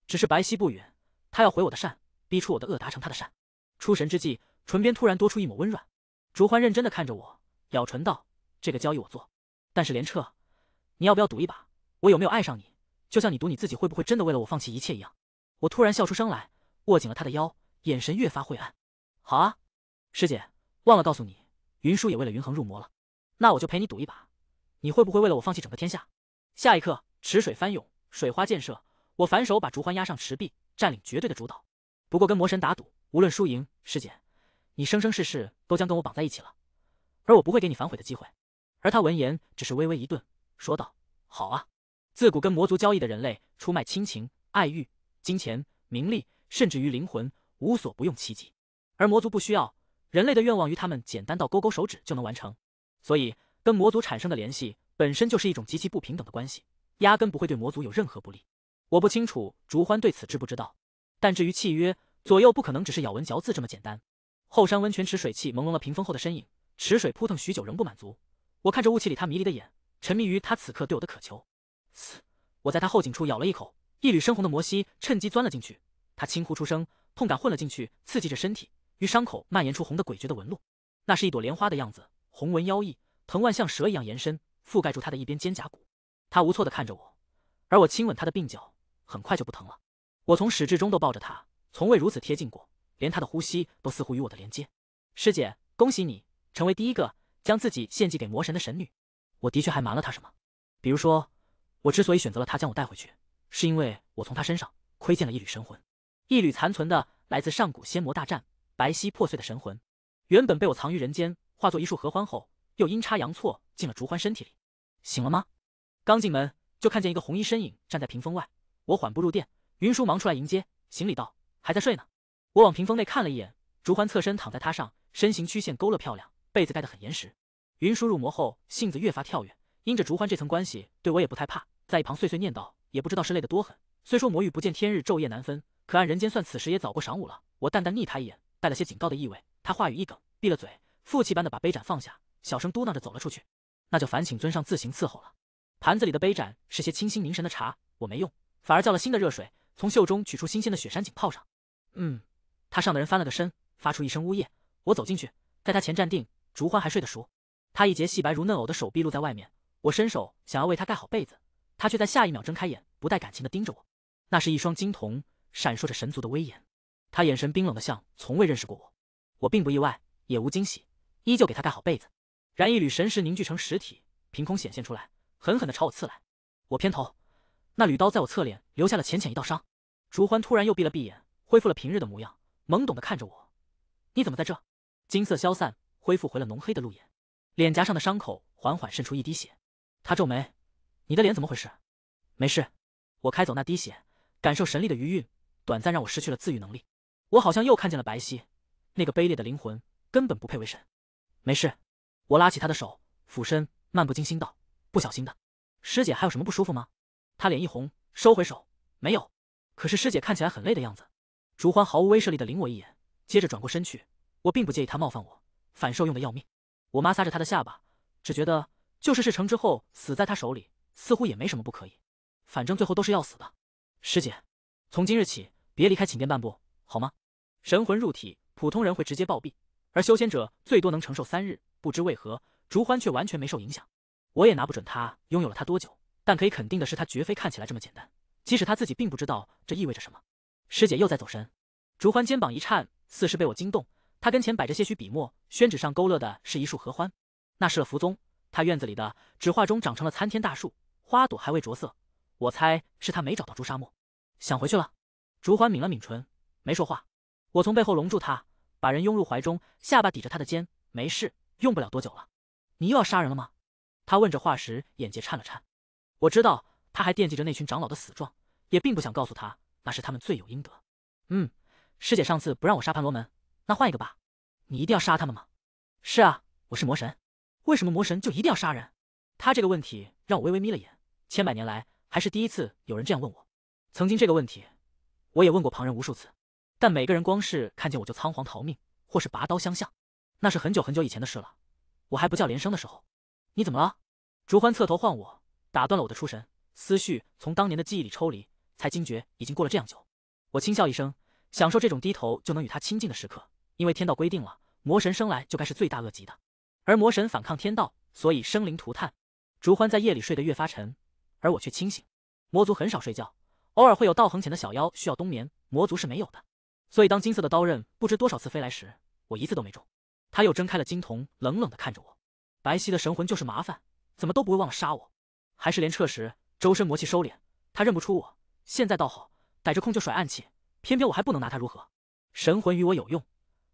只是白皙不远，他要毁我的善，逼出我的恶，达成他的善。出神之际，唇边突然多出一抹温软。竹欢认真的看着我，咬唇道：“这个交易我做，但是连彻，你要不要赌一把，我有没有爱上你？”就像你赌你自己会不会真的为了我放弃一切一样，我突然笑出声来，握紧了他的腰，眼神越发晦暗。好啊，师姐，忘了告诉你，云舒也为了云衡入魔了。那我就陪你赌一把，你会不会为了我放弃整个天下？下一刻，池水翻涌，水花溅射，我反手把竹欢压上池壁，占领绝对的主导。不过跟魔神打赌，无论输赢，师姐，你生生世世都将跟我绑在一起了，而我不会给你反悔的机会。而他闻言只是微微一顿，说道：“好啊。”自古跟魔族交易的人类，出卖亲情、爱欲、金钱、名利，甚至于灵魂，无所不用其极。而魔族不需要人类的愿望，与他们简单到勾勾手指就能完成。所以跟魔族产生的联系，本身就是一种极其不平等的关系，压根不会对魔族有任何不利。我不清楚竹欢对此知不知道，但至于契约，左右不可能只是咬文嚼字这么简单。后山温泉池水汽朦胧了屏风后的身影，池水扑腾许久仍不满足。我看着雾气里他迷离的眼，沉迷于他此刻对我的渴求。我在他后颈处咬了一口，一缕深红的魔息趁机钻了进去。他轻呼出声，痛感混了进去，刺激着身体，与伤口蔓延出红的诡谲的纹路。那是一朵莲花的样子，红纹妖异，藤蔓像蛇一样延伸，覆盖住他的一边肩胛骨。他无措地看着我，而我亲吻他的鬓角，很快就不疼了。我从始至终都抱着他，从未如此贴近过，连他的呼吸都似乎与我的连接。师姐，恭喜你成为第一个将自己献祭给魔神的神女。我的确还瞒了他什么，比如说。我之所以选择了他将我带回去，是因为我从他身上窥见了一缕神魂，一缕残存的来自上古仙魔大战白皙破碎的神魂。原本被我藏于人间，化作一束合欢后，又阴差阳错进了竹欢身体里。醒了吗？刚进门就看见一个红衣身影站在屏风外。我缓步入殿，云舒忙出来迎接，行礼道：“还在睡呢。”我往屏风内看了一眼，竹欢侧身躺在榻上，身形曲线勾勒漂亮，被子盖得很严实。云舒入魔后性子越发跳跃，因着竹欢这层关系，对我也不太怕。在一旁碎碎念道：“也不知道是累得多狠。虽说魔域不见天日，昼夜难分，可按人间算，此时也早过晌午了。”我淡淡睨他一眼，带了些警告的意味。他话语一梗，闭了嘴，负气般的把杯盏放下，小声嘟囔着走了出去。“那就烦请尊上自行伺候了。”盘子里的杯盏是些清新凝神的茶，我没用，反而叫了新的热水，从袖中取出新鲜的雪山井泡上。嗯，他上的人翻了个身，发出一声呜咽。我走进去，在他前站定。竹欢还睡得熟，他一截细白如嫩藕的手臂露在外面，我伸手想要为他盖好被子。他却在下一秒睁开眼，不带感情的盯着我，那是一双金瞳，闪烁着神族的威严。他眼神冰冷的像从未认识过我。我并不意外，也无惊喜，依旧给他盖好被子。然一缕神识凝聚成实体，凭空显现出来，狠狠的朝我刺来。我偏头，那缕刀在我侧脸留下了浅浅一道伤。竹欢突然又闭了闭眼，恢复了平日的模样，懵懂的看着我：“你怎么在这？”金色消散，恢复回了浓黑的鹿眼，脸颊上的伤口缓缓渗出一滴血。他皱眉。你的脸怎么回事？没事，我开走那滴血，感受神力的余韵，短暂让我失去了自愈能力。我好像又看见了白皙，那个卑劣的灵魂根本不配为神。没事，我拉起她的手，俯身漫不经心道：“不小心的。”师姐还有什么不舒服吗？她脸一红，收回手，没有。可是师姐看起来很累的样子。竹欢毫无威慑力的临我一眼，接着转过身去。我并不介意他冒犯我，反受用的要命。我妈撒着他的下巴，只觉得就是事成之后死在他手里。似乎也没什么不可以，反正最后都是要死的。师姐，从今日起别离开寝殿半步，好吗？神魂入体，普通人会直接暴毙，而修仙者最多能承受三日。不知为何，竹欢却完全没受影响。我也拿不准他拥有了他多久，但可以肯定的是，他绝非看起来这么简单。即使他自己并不知道这意味着什么。师姐又在走神。竹欢肩膀一颤，似是被我惊动。他跟前摆着些许笔墨，宣纸上勾勒的是一束合欢。那是了，符宗他院子里的纸画中长成了参天大树。花朵还未着色，我猜是他没找到朱砂墨，想回去了。竹环抿了抿唇，没说话。我从背后笼住他，把人拥入怀中，下巴抵着他的肩。没事，用不了多久了。你又要杀人了吗？他问着话时，眼睫颤了颤。我知道他还惦记着那群长老的死状，也并不想告诉他那是他们罪有应得。嗯，师姐上次不让我杀盘罗门，那换一个吧。你一定要杀他们吗？是啊，我是魔神。为什么魔神就一定要杀人？他这个问题让我微微眯了眼。千百年来，还是第一次有人这样问我。曾经这个问题，我也问过旁人无数次，但每个人光是看见我就仓皇逃命，或是拔刀相向。那是很久很久以前的事了，我还不叫连生的时候。你怎么了？竹欢侧头唤我，打断了我的出神，思绪从当年的记忆里抽离，才惊觉已经过了这样久。我轻笑一声，享受这种低头就能与他亲近的时刻，因为天道规定了，魔神生来就该是罪大恶极的，而魔神反抗天道，所以生灵涂炭。竹欢在夜里睡得越发沉。而我却清醒，魔族很少睡觉，偶尔会有道行浅的小妖需要冬眠，魔族是没有的。所以当金色的刀刃不知多少次飞来时，我一次都没中。他又睁开了金瞳，冷冷地看着我。白皙的神魂就是麻烦，怎么都不会忘了杀我。还是连撤时，周身魔气收敛，他认不出我。现在倒好，逮着空就甩暗器，偏偏我还不能拿他如何。神魂与我有用，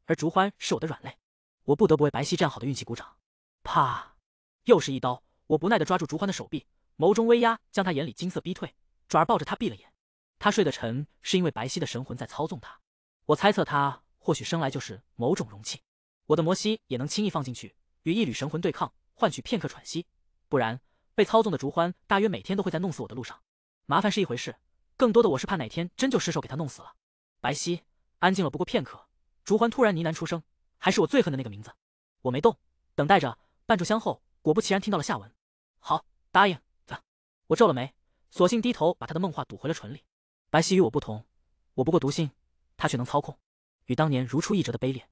而竹欢是我的软肋，我不得不为白皙这样好的运气鼓掌。啪，又是一刀，我不耐地抓住竹欢的手臂。眸中威压将他眼里金色逼退，转而抱着他闭了眼。他睡得沉，是因为白皙的神魂在操纵他。我猜测他或许生来就是某种容器，我的魔息也能轻易放进去，与一缕神魂对抗，换取片刻喘息。不然，被操纵的竹欢大约每天都会在弄死我的路上。麻烦是一回事，更多的我是怕哪天真就失手给他弄死了。白皙安静了不过片刻，竹欢突然呢喃出声，还是我最恨的那个名字。我没动，等待着。半炷香后，果不其然听到了下文。好，答应。我皱了眉，索性低头把他的梦话堵回了唇里。白皙与我不同，我不过读心，他却能操控，与当年如出一辙的卑劣。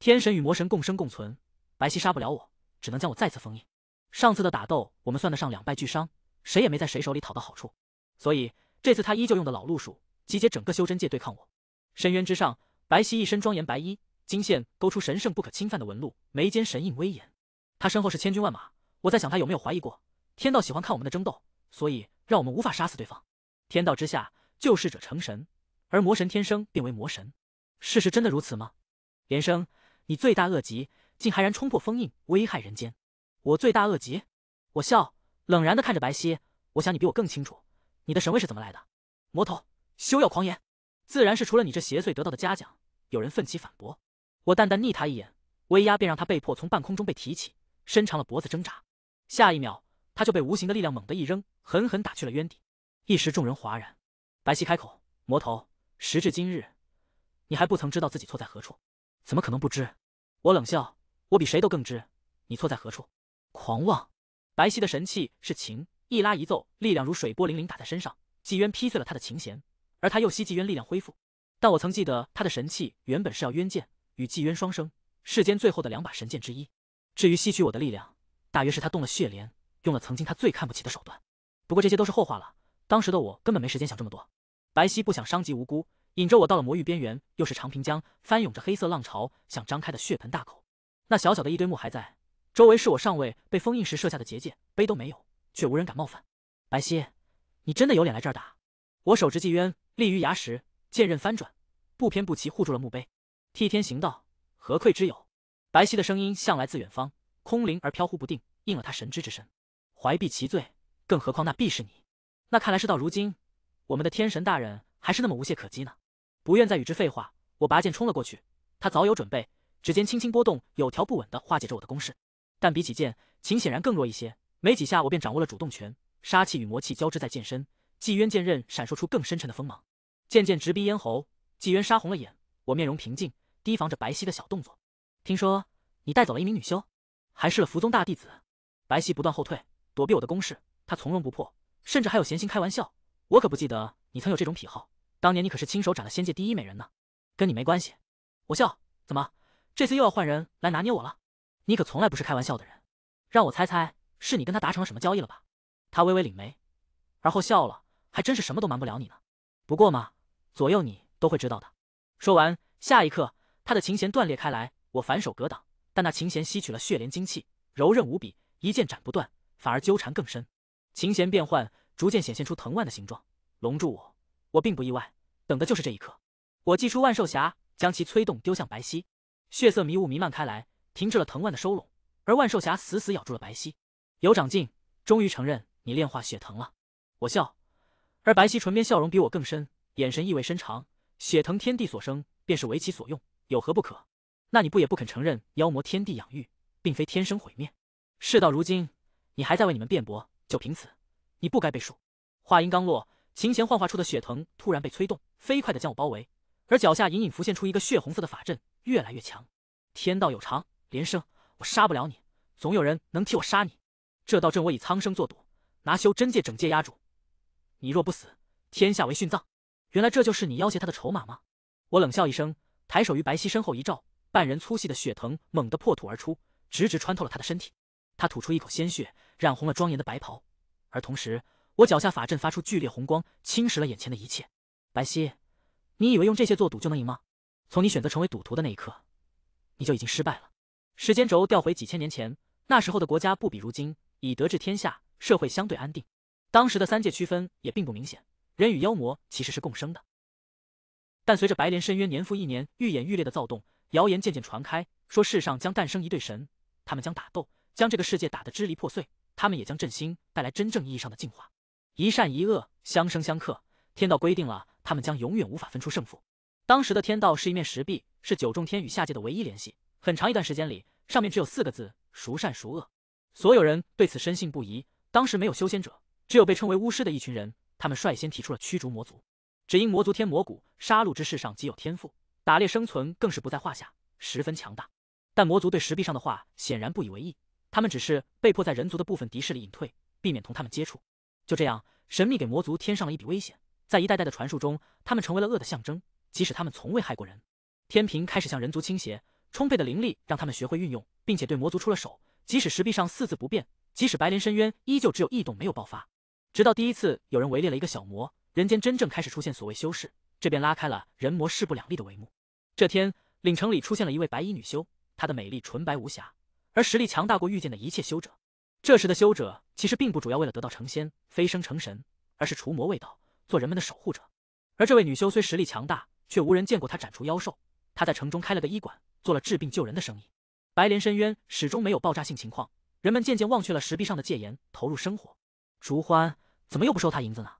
天神与魔神共生共存，白皙杀不了我，只能将我再次封印。上次的打斗，我们算得上两败俱伤，谁也没在谁手里讨到好处。所以这次他依旧用的老路数，集结整个修真界对抗我。深渊之上，白皙一身庄严白衣，金线勾出神圣不可侵犯的纹路，眉间神印威严。他身后是千军万马，我在想他有没有怀疑过，天道喜欢看我们的争斗。所以，让我们无法杀死对方。天道之下，救世者成神，而魔神天生变为魔神。事实真的如此吗？连生，你罪大恶极，竟还然冲破封印，危害人间。我罪大恶极？我笑，冷然的看着白皙。我想你比我更清楚，你的神位是怎么来的。魔头，休要狂言！自然是除了你这邪祟得到的嘉奖。有人奋起反驳。我淡淡睨他一眼，威压便让他被迫从半空中被提起，伸长了脖子挣扎。下一秒，他就被无形的力量猛地一扔。狠狠打去了渊底，一时众人哗然。白皙开口：“魔头，时至今日，你还不曾知道自己错在何处？怎么可能不知？”我冷笑：“我比谁都更知你错在何处。狂妄。”白皙的神器是琴，一拉一奏，力量如水波粼粼打在身上。纪渊劈碎了他的琴弦，而他又吸纪渊力量恢复。但我曾记得，他的神器原本是要渊剑与纪渊双生，世间最后的两把神剑之一。至于吸取我的力量，大约是他动了血莲，用了曾经他最看不起的手段。不过这些都是后话了。当时的我根本没时间想这么多。白皙不想伤及无辜，引着我到了魔域边缘。又是长平江翻涌着黑色浪潮，想张开的血盆大口。那小小的一堆墓还在，周围是我上未被封印时设下的结界，碑都没有，却无人敢冒犯。白皙，你真的有脸来这儿打？我手执祭渊，立于崖石，剑刃翻转，不偏不齐护住了墓碑，替天行道，何愧之有？白皙的声音向来自远方，空灵而飘忽不定，应了他神之之身，怀璧其罪。更何况那必是你，那看来事到如今，我们的天神大人还是那么无懈可击呢。不愿再与之废话，我拔剑冲了过去。他早有准备，指尖轻轻拨动，有条不紊的化解着我的攻势。但比起剑，琴显然更弱一些。没几下，我便掌握了主动权。杀气与魔气交织在剑身，纪渊剑刃闪烁出更深沉的锋芒，剑剑直逼咽喉。纪渊杀红了眼，我面容平静，提防着白皙的小动作。听说你带走了一名女修，还是了福宗大弟子。白皙不断后退，躲避我的攻势。从容不迫，甚至还有闲心开玩笑。我可不记得你曾有这种癖好。当年你可是亲手斩了仙界第一美人呢，跟你没关系。我笑，怎么这次又要换人来拿捏我了？你可从来不是开玩笑的人。让我猜猜，是你跟他达成了什么交易了吧？他微微拧眉，而后笑了。还真是什么都瞒不了你呢。不过嘛，左右你都会知道的。说完，下一刻他的琴弦断裂开来。我反手格挡，但那琴弦吸取了血莲精气，柔韧无比，一剑斩不断，反而纠缠更深。琴弦变幻，逐渐显现出藤蔓的形状。龙助我，我并不意外，等的就是这一刻。我祭出万寿霞，将其催动，丢向白皙。血色迷雾弥漫开来，停滞了藤蔓的收拢，而万寿霞死死咬住了白皙。有长进，终于承认你炼化血藤了。我笑，而白皙唇边笑容比我更深，眼神意味深长。血藤天地所生，便是为其所用，有何不可？那你不也不肯承认妖魔天地养育，并非天生毁灭？事到如今，你还在为你们辩驳？就凭此，你不该背书。话音刚落，琴弦幻化出的血藤突然被催动，飞快的将我包围，而脚下隐隐浮现出一个血红色的法阵，越来越强。天道有常，连生，我杀不了你，总有人能替我杀你。这道阵我以苍生作赌，拿修真界整界压住。你若不死，天下为殉葬。原来这就是你要挟他的筹码吗？我冷笑一声，抬手于白皙身后一照，半人粗细的血藤猛地破土而出，直直穿透了他的身体。他吐出一口鲜血，染红了庄严的白袍。而同时，我脚下法阵发出剧烈红光，侵蚀了眼前的一切。白皙，你以为用这些做赌就能赢吗？从你选择成为赌徒的那一刻，你就已经失败了。时间轴调回几千年前，那时候的国家不比如今，以德治天下，社会相对安定。当时的三界区分也并不明显，人与妖魔其实是共生的。但随着白莲深渊年复一年愈演愈烈的躁动，谣言渐渐传开，说世上将诞生一对神，他们将打斗。将这个世界打得支离破碎，他们也将振兴带来真正意义上的进化。一善一恶，相生相克，天道规定了，他们将永远无法分出胜负。当时的天道是一面石壁，是九重天与下界的唯一联系。很长一段时间里，上面只有四个字：孰善孰恶？所有人对此深信不疑。当时没有修仙者，只有被称为巫师的一群人。他们率先提出了驱逐魔族，只因魔族天魔谷杀戮之世上极有天赋，打猎生存更是不在话下，十分强大。但魔族对石壁上的话显然不以为意。他们只是被迫在人族的部分敌视里隐退，避免同他们接触。就这样，神秘给魔族添上了一笔危险。在一代代的传说中，他们成为了恶的象征，即使他们从未害过人。天平开始向人族倾斜，充沛的灵力让他们学会运用，并且对魔族出了手。即使石壁上四字不变，即使白莲深渊依旧只有异动没有爆发，直到第一次有人围猎了一个小魔，人间真正开始出现所谓修士，这便拉开了人魔势不两立的帷幕。这天，领城里出现了一位白衣女修，她的美丽纯白无瑕。而实力强大过遇见的一切修者，这时的修者其实并不主要为了得到成仙、飞升成神，而是除魔卫道，做人们的守护者。而这位女修虽实力强大，却无人见过她斩除妖兽。她在城中开了个医馆，做了治病救人的生意。白莲深渊始终没有爆炸性情况，人们渐渐忘却了石壁上的戒严，投入生活。竹欢怎么又不收他银子呢？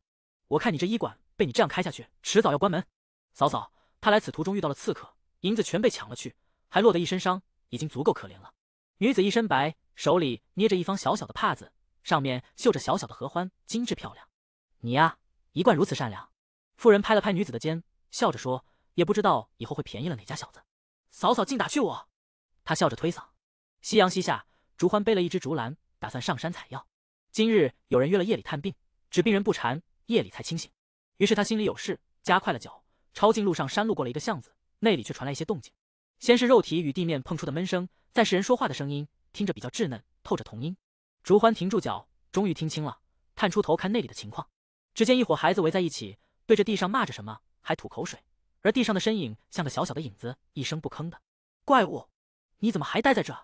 我看你这医馆被你这样开下去，迟早要关门。嫂嫂，他来此途中遇到了刺客，银子全被抢了去，还落得一身伤，已经足够可怜了。女子一身白，手里捏着一方小小的帕子，上面绣着小小的合欢，精致漂亮。你呀，一贯如此善良。妇人拍了拍女子的肩，笑着说：“也不知道以后会便宜了哪家小子。”嫂嫂竟打趣我。她笑着推搡。夕阳西下，竹欢背了一只竹篮，打算上山采药。今日有人约了夜里探病，只病人不缠，夜里才清醒。于是他心里有事，加快了脚，抄近路上山路过了一个巷子，那里却传来一些动静。先是肉体与地面碰出的闷声。在是人说话的声音，听着比较稚嫩，透着童音。竹欢停住脚，终于听清了，探出头看那里的情况。只见一伙孩子围在一起，对着地上骂着什么，还吐口水。而地上的身影像个小小的影子，一声不吭的。怪物，你怎么还待在这？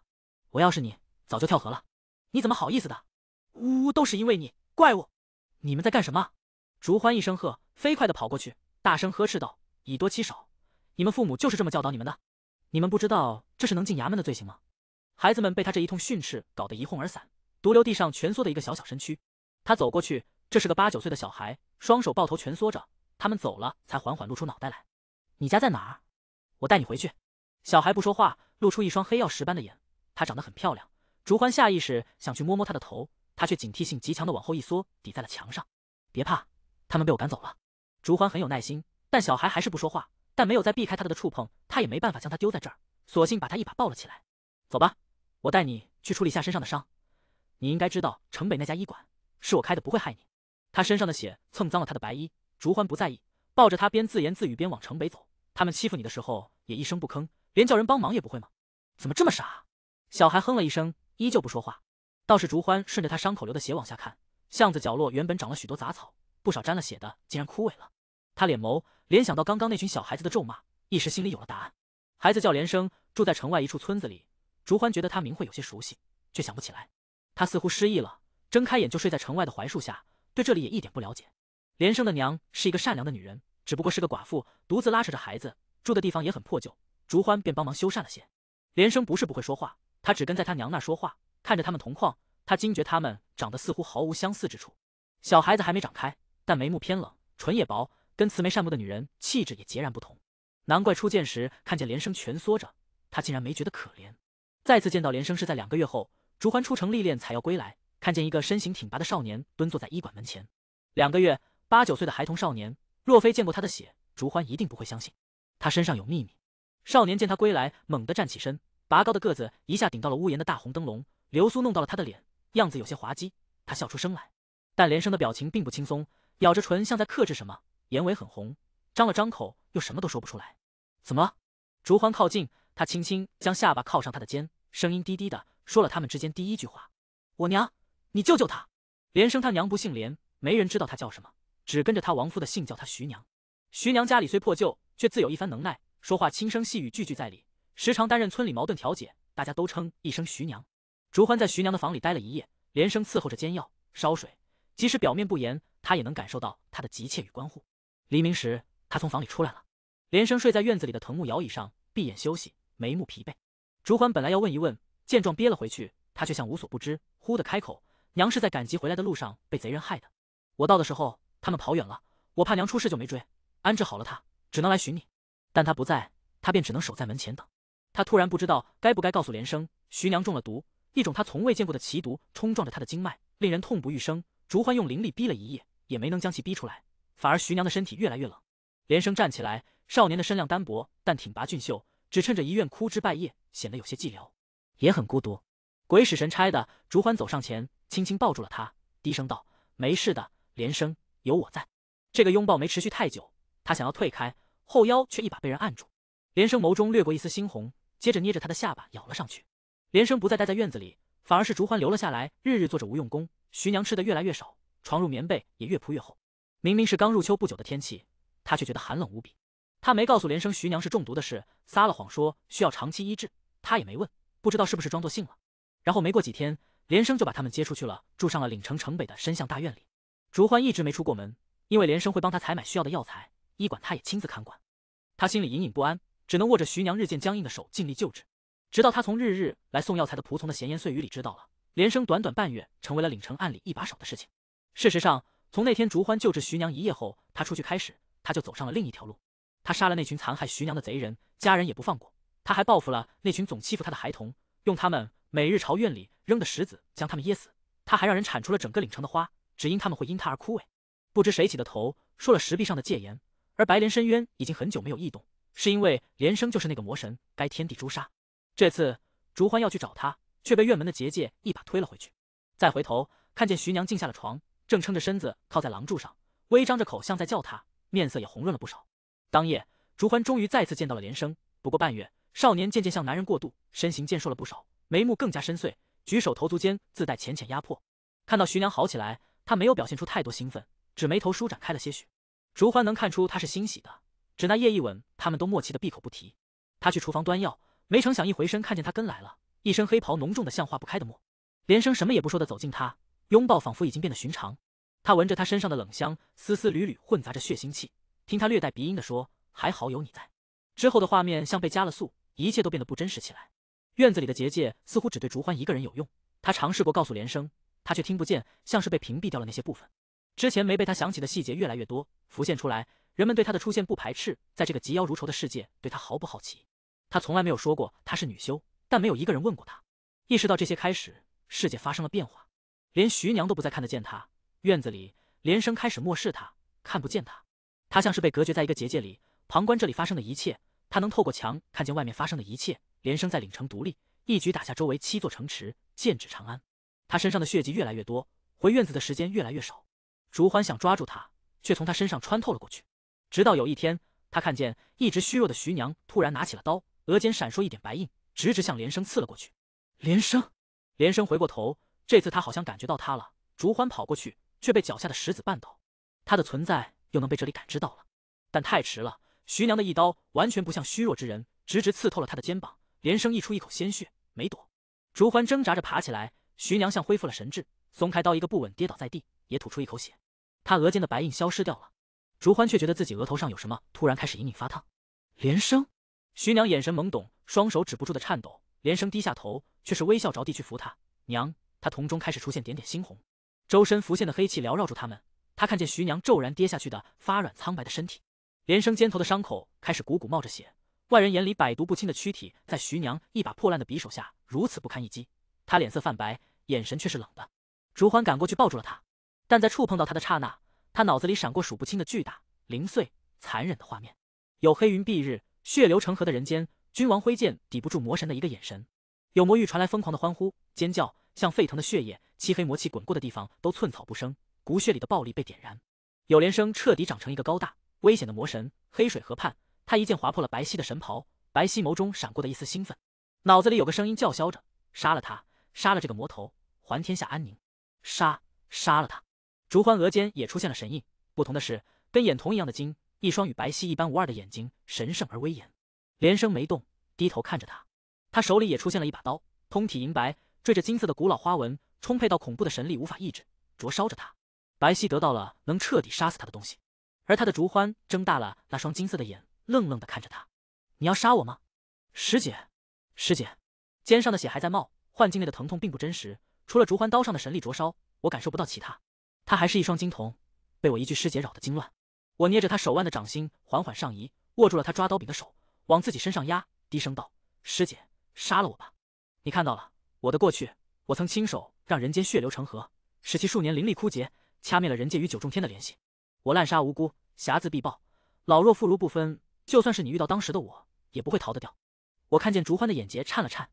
我要是你，早就跳河了。你怎么好意思的？呜呜，都是因为你，怪物！你们在干什么？竹欢一声喝，飞快的跑过去，大声呵斥道：“以多欺少，你们父母就是这么教导你们的。”你们不知道这是能进衙门的罪行吗？孩子们被他这一通训斥搞得一哄而散，独留地上蜷缩的一个小小身躯。他走过去，这是个八九岁的小孩，双手抱头蜷缩着。他们走了，才缓缓露出脑袋来。你家在哪儿？我带你回去。小孩不说话，露出一双黑曜石般的眼。她长得很漂亮。竹欢下意识想去摸摸她的头，她却警惕性极强的往后一缩，抵在了墙上。别怕，他们被我赶走了。竹欢很有耐心，但小孩还是不说话。但没有再避开他的触碰，他也没办法将他丢在这儿，索性把他一把抱了起来。走吧，我带你去处理下身上的伤。你应该知道城北那家医馆是我开的，不会害你。他身上的血蹭脏了他的白衣，竹欢不在意，抱着他边自言自语边往城北走。他们欺负你的时候也一声不吭，连叫人帮忙也不会吗？怎么这么傻？小孩哼了一声，依旧不说话。倒是竹欢顺着他伤口流的血往下看，巷子角落原本长了许多杂草，不少沾了血的竟然枯萎了。他脸眸联想到刚刚那群小孩子的咒骂，一时心里有了答案。孩子叫连生，住在城外一处村子里。竹欢觉得他名讳有些熟悉，却想不起来。他似乎失忆了，睁开眼就睡在城外的槐树下，对这里也一点不了解。连生的娘是一个善良的女人，只不过是个寡妇，独自拉扯着孩子，住的地方也很破旧。竹欢便帮忙修缮了些。连生不是不会说话，他只跟在他娘那说话，看着他们同框，他惊觉他们长得似乎毫无相似之处。小孩子还没长开，但眉目偏冷，唇也薄。跟慈眉善目的女人气质也截然不同，难怪初见时看见连生蜷缩着，他竟然没觉得可怜。再次见到连生是在两个月后，竹欢出城历练采药归来，看见一个身形挺拔的少年蹲坐在医馆门前。两个月，八九岁的孩童少年，若非见过他的血，竹欢一定不会相信他身上有秘密。少年见他归来，猛地站起身，拔高的个子一下顶到了屋檐的大红灯笼，流苏弄到了他的脸，样子有些滑稽，他笑出声来。但连生的表情并不轻松，咬着唇，像在克制什么。眼尾很红，张了张口，又什么都说不出来。怎么？竹欢靠近他，轻轻将下巴靠上他的肩，声音低低的说了他们之间第一句话：“我娘，你救救他。”连生他娘不姓连，没人知道他叫什么，只跟着他亡夫的姓叫他徐娘。徐娘家里虽破旧，却自有一番能耐，说话轻声细语，句句在理，时常担任村里矛盾调解，大家都称一声徐娘。竹欢在徐娘的房里待了一夜，连生伺候着煎药、烧水，即使表面不言，他也能感受到她的急切与关护。黎明时，他从房里出来了，连生睡在院子里的藤木摇椅上，闭眼休息，眉目疲惫。竹欢本来要问一问，见状憋了回去。他却像无所不知，忽地开口：“娘是在赶集回来的路上被贼人害的。我到的时候，他们跑远了。我怕娘出事，就没追。安置好了她，只能来寻你。但他不在，他便只能守在门前等。他突然不知道该不该告诉连生，徐娘中了毒，一种他从未见过的奇毒，冲撞着他的经脉，令人痛不欲生。竹欢用灵力逼了一夜，也没能将其逼出来。”反而徐娘的身体越来越冷，连生站起来。少年的身量单薄，但挺拔俊秀，只趁着一院枯枝败叶，显得有些寂寥，也很孤独。鬼使神差的，竹欢走上前，轻轻抱住了他，低声道：“没事的，连生，有我在。”这个拥抱没持续太久，他想要退开，后腰却一把被人按住。连生眸中掠过一丝猩红，接着捏着他的下巴咬了上去。连生不再待在院子里，反而是竹欢留了下来，日日做着无用功。徐娘吃的越来越少，床褥棉被也越铺越厚。明明是刚入秋不久的天气，他却觉得寒冷无比。他没告诉连生徐娘是中毒的事，撒了谎说需要长期医治。他也没问，不知道是不是装作信了。然后没过几天，连生就把他们接出去了，住上了岭城城北的深巷大院里。竹欢一直没出过门，因为连生会帮他采买需要的药材，医馆他也亲自看管。他心里隐隐不安，只能握着徐娘日渐僵硬的手尽力救治。直到他从日日来送药材的仆从的闲言碎语里知道了，连生短短半月成为了岭城暗里一把手的事情。事实上。从那天竹欢救治徐娘一夜后，他出去开始，他就走上了另一条路。他杀了那群残害徐娘的贼人，家人也不放过。他还报复了那群总欺负他的孩童，用他们每日朝院里扔的石子将他们噎死。他还让人铲除了整个岭城的花，只因他们会因他而枯萎。不知谁起的头，说了石壁上的戒言，而白莲深渊已经很久没有异动，是因为莲生就是那个魔神，该天地诛杀。这次竹欢要去找他，却被院门的结界一把推了回去。再回头，看见徐娘静下了床。正撑着身子靠在廊柱上，微张着口，像在叫他，面色也红润了不少。当夜，竹欢终于再次见到了连生。不过半月，少年渐渐向男人过渡，身形健瘦了不少，眉目更加深邃，举手投足间自带浅浅压迫。看到徐娘好起来，他没有表现出太多兴奋，只眉头舒展开了些许。竹欢能看出他是欣喜的，只那夜一吻，他们都默契的闭口不提。他去厨房端药，没成想一回身看见他跟来了，一身黑袍浓重的像化不开的墨。连生什么也不说的走近他。拥抱仿佛已经变得寻常，他闻着他身上的冷香，丝丝缕缕混杂着血腥气。听他略带鼻音地说：“还好有你在。”之后的画面像被加了速，一切都变得不真实起来。院子里的结界似乎只对竹欢一个人有用，他尝试过告诉连生，他却听不见，像是被屏蔽掉了那些部分。之前没被他想起的细节越来越多浮现出来，人们对他的出现不排斥，在这个疾妖如仇的世界，对他毫不好奇。他从来没有说过他是女修，但没有一个人问过他。意识到这些开始，世界发生了变化。连徐娘都不再看得见他，院子里连生开始漠视他，看不见他，他像是被隔绝在一个结界里，旁观这里发生的一切。他能透过墙看见外面发生的一切。连生在领城独立，一举打下周围七座城池，剑指长安。他身上的血迹越来越多，回院子的时间越来越少。竹欢想抓住他，却从他身上穿透了过去。直到有一天，他看见一直虚弱的徐娘突然拿起了刀，额间闪烁一点白印，直直向连生刺了过去。连生，连生回过头。这次他好像感觉到他了，竹欢跑过去，却被脚下的石子绊倒。他的存在又能被这里感知到了，但太迟了。徐娘的一刀完全不像虚弱之人，直直刺透了他的肩膀，连声溢出一口鲜血，没躲。竹欢挣扎着爬起来，徐娘像恢复了神智，松开刀，一个不稳跌倒在地，也吐出一口血。他额间的白印消失掉了，竹欢却觉得自己额头上有什么突然开始隐隐发烫。连生，徐娘眼神懵懂，双手止不住的颤抖。连生低下头，却是微笑着地去扶他娘。他瞳中开始出现点点猩红，周身浮现的黑气缭绕住他们。他看见徐娘骤然跌下去的发软苍白的身体，连生肩头的伤口开始鼓鼓冒着血。外人眼里百毒不侵的躯体，在徐娘一把破烂的匕首下如此不堪一击。他脸色泛白，眼神却是冷的。竹欢赶过去抱住了他，但在触碰到他的刹那，他脑子里闪过数不清的巨大、零碎、残忍的画面：有黑云蔽日、血流成河的人间，君王挥剑抵不住魔神的一个眼神；有魔域传来疯狂的欢呼、尖叫。像沸腾的血液，漆黑魔气滚过的地方都寸草不生，骨血里的暴力被点燃。有连生彻底长成一个高大危险的魔神。黑水河畔，他一剑划破了白皙的神袍，白皙眸中闪过的一丝兴奋，脑子里有个声音叫嚣着：杀了他，杀了这个魔头，还天下安宁。杀，杀了他。竹欢额间也出现了神印，不同的是，跟眼瞳一样的睛，一双与白皙一般无二的眼睛，神圣而威严。连生没动，低头看着他，他手里也出现了一把刀，通体银白。缀着金色的古老花纹，充沛到恐怖的神力无法抑制，灼烧着他。白皙得到了能彻底杀死他的东西，而他的竹欢睁大了那双金色的眼，愣愣地看着他。你要杀我吗？师姐，师姐，肩上的血还在冒，幻境内的疼痛并不真实，除了竹欢刀上的神力灼烧，我感受不到其他。他还是一双金瞳，被我一句师姐扰得惊乱。我捏着他手腕的掌心缓缓上移，握住了他抓刀柄的手，往自己身上压，低声道：师姐，杀了我吧。你看到了。我的过去，我曾亲手让人间血流成河，使其数年灵力枯竭，掐灭了人界与九重天的联系。我滥杀无辜，侠字必报，老弱妇孺不分。就算是你遇到当时的我，也不会逃得掉。我看见竹欢的眼睫颤了颤，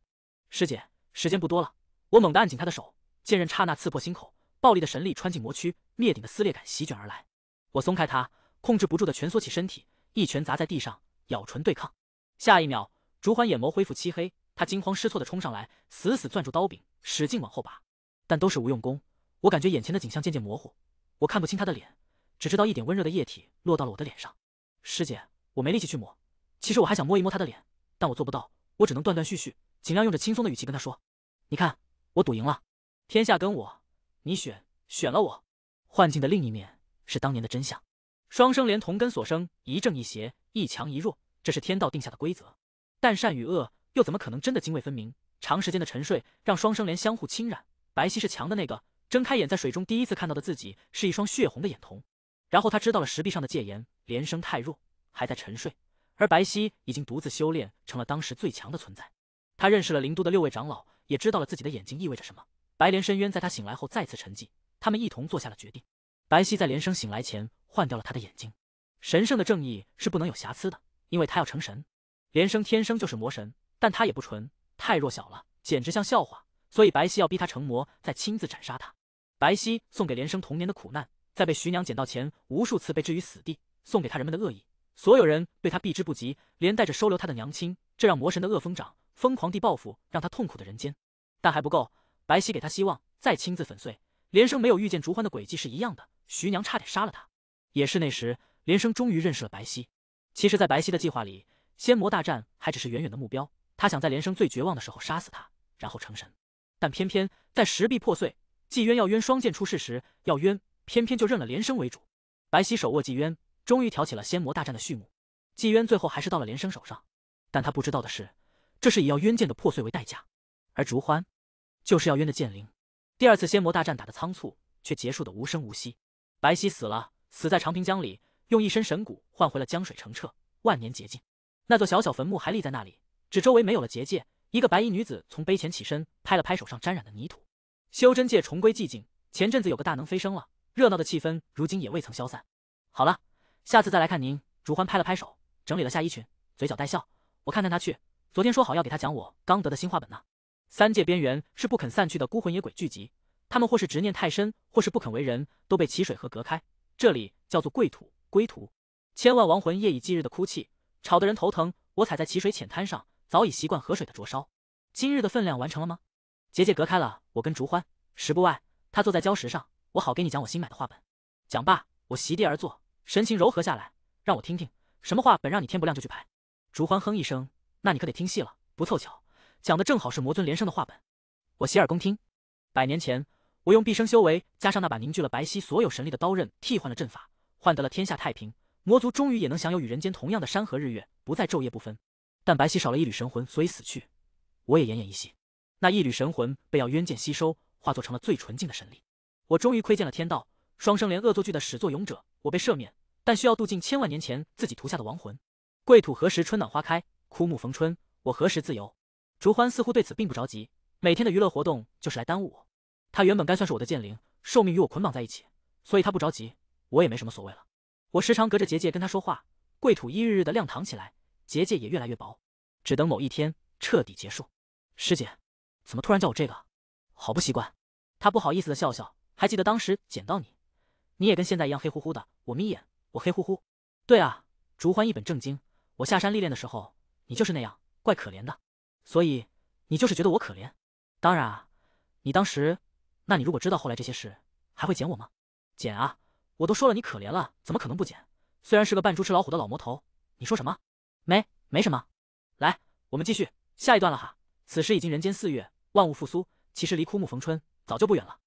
师姐，时间不多了。我猛地按紧她的手，剑刃刹那刺破心口，暴力的神力穿进魔躯，灭顶的撕裂感席卷而来。我松开她，控制不住的蜷缩起身体，一拳砸在地上，咬唇对抗。下一秒，竹欢眼眸恢复漆黑。他惊慌失措地冲上来，死死攥住刀柄，使劲往后拔，但都是无用功。我感觉眼前的景象渐渐模糊，我看不清他的脸，只知道一点温热的液体落到了我的脸上。师姐，我没力气去抹。其实我还想摸一摸他的脸，但我做不到，我只能断断续续，尽量用着轻松的语气跟他说：“你看，我赌赢了，天下跟我，你选，选了我。”幻境的另一面是当年的真相，双生连同根所生，一正一邪，一强一弱，这是天道定下的规则。但善与恶。又怎么可能真的泾渭分明？长时间的沉睡让双生莲相互侵染。白皙是强的那个，睁开眼在水中第一次看到的自己是一双血红的眼瞳。然后他知道了石壁上的戒严，莲生太弱，还在沉睡，而白皙已经独自修炼成了当时最强的存在。他认识了灵都的六位长老，也知道了自己的眼睛意味着什么。白莲深渊在他醒来后再次沉寂。他们一同做下了决定：白皙在莲生醒来前换掉了他的眼睛。神圣的正义是不能有瑕疵的，因为他要成神。莲生天生就是魔神。但他也不纯，太弱小了，简直像笑话。所以白皙要逼他成魔，再亲自斩杀他。白皙送给连生童年的苦难，在被徐娘捡到前，无数次被置于死地，送给他人们的恶意，所有人对他避之不及，连带着收留他的娘亲，这让魔神的恶疯掌疯狂地报复，让他痛苦的人间。但还不够，白皙给他希望，再亲自粉碎。连生没有遇见竹欢的轨迹是一样的，徐娘差点杀了他。也是那时，连生终于认识了白皙。其实，在白皙的计划里，仙魔大战还只是远远的目标。他想在连生最绝望的时候杀死他，然后成神。但偏偏在石壁破碎，纪渊要渊双剑出世时，要渊偏偏就认了连生为主。白皙手握纪渊，终于挑起了仙魔大战的序幕。纪渊最后还是到了连生手上，但他不知道的是，这是以要渊剑的破碎为代价。而逐欢，就是要渊的剑灵。第二次仙魔大战打得仓促，却结束的无声无息。白皙死了，死在长平江里，用一身神骨换回了江水澄澈，万年洁净。那座小小坟墓还立在那里。只周围没有了结界，一个白衣女子从碑前起身，拍了拍手上沾染的泥土。修真界重归寂静。前阵子有个大能飞升了，热闹的气氛如今也未曾消散。好了，下次再来看您。竹欢拍了拍手，整理了下衣裙，嘴角带笑。我看看他去。昨天说好要给他讲我刚得的新话本呢。三界边缘是不肯散去的孤魂野鬼聚集，他们或是执念太深，或是不肯为人，都被祁水河隔开。这里叫做贵土归途，千万亡魂夜以继日的哭泣，吵得人头疼。我踩在祁水浅滩上。早已习惯河水的灼烧，今日的分量完成了吗？结界隔开了我跟竹欢，十步外，他坐在礁石上，我好给你讲我新买的画本。讲罢，我席地而坐，神情柔和下来，让我听听什么画本让你天不亮就去拍。竹欢哼一声，那你可得听戏了。不凑巧，讲的正好是魔尊连胜的画本。我洗耳恭听。百年前，我用毕生修为加上那把凝聚了白皙所有神力的刀刃替换了阵法，换得了天下太平，魔族终于也能享有与人间同样的山河日月，不再昼夜不分。但白皙少了一缕神魂，所以死去，我也奄奄一息。那一缕神魂被药渊剑吸收，化作成了最纯净的神力。我终于窥见了天道，双生莲恶作剧的始作俑者，我被赦免，但需要度尽千万年前自己屠下的亡魂。贵土何时春暖花开，枯木逢春？我何时自由？竹欢似乎对此并不着急，每天的娱乐活动就是来耽误我。他原本该算是我的剑灵，受命与我捆绑在一起，所以他不着急，我也没什么所谓了。我时常隔着结界跟他说话，贵土一日日的亮堂起来。结界也越来越薄，只等某一天彻底结束。师姐，怎么突然叫我这个？好不习惯。他不好意思的笑笑，还记得当时捡到你，你也跟现在一样黑乎乎的。我眯眼，我黑乎乎。对啊，竹欢一本正经。我下山历练的时候，你就是那样，怪可怜的。所以你就是觉得我可怜？当然啊，你当时，那你如果知道后来这些事，还会捡我吗？捡啊！我都说了你可怜了，怎么可能不捡？虽然是个扮猪吃老虎的老魔头。你说什么？没没什么，来，我们继续下一段了哈。此时已经人间四月，万物复苏，其实离枯木逢春早就不远了。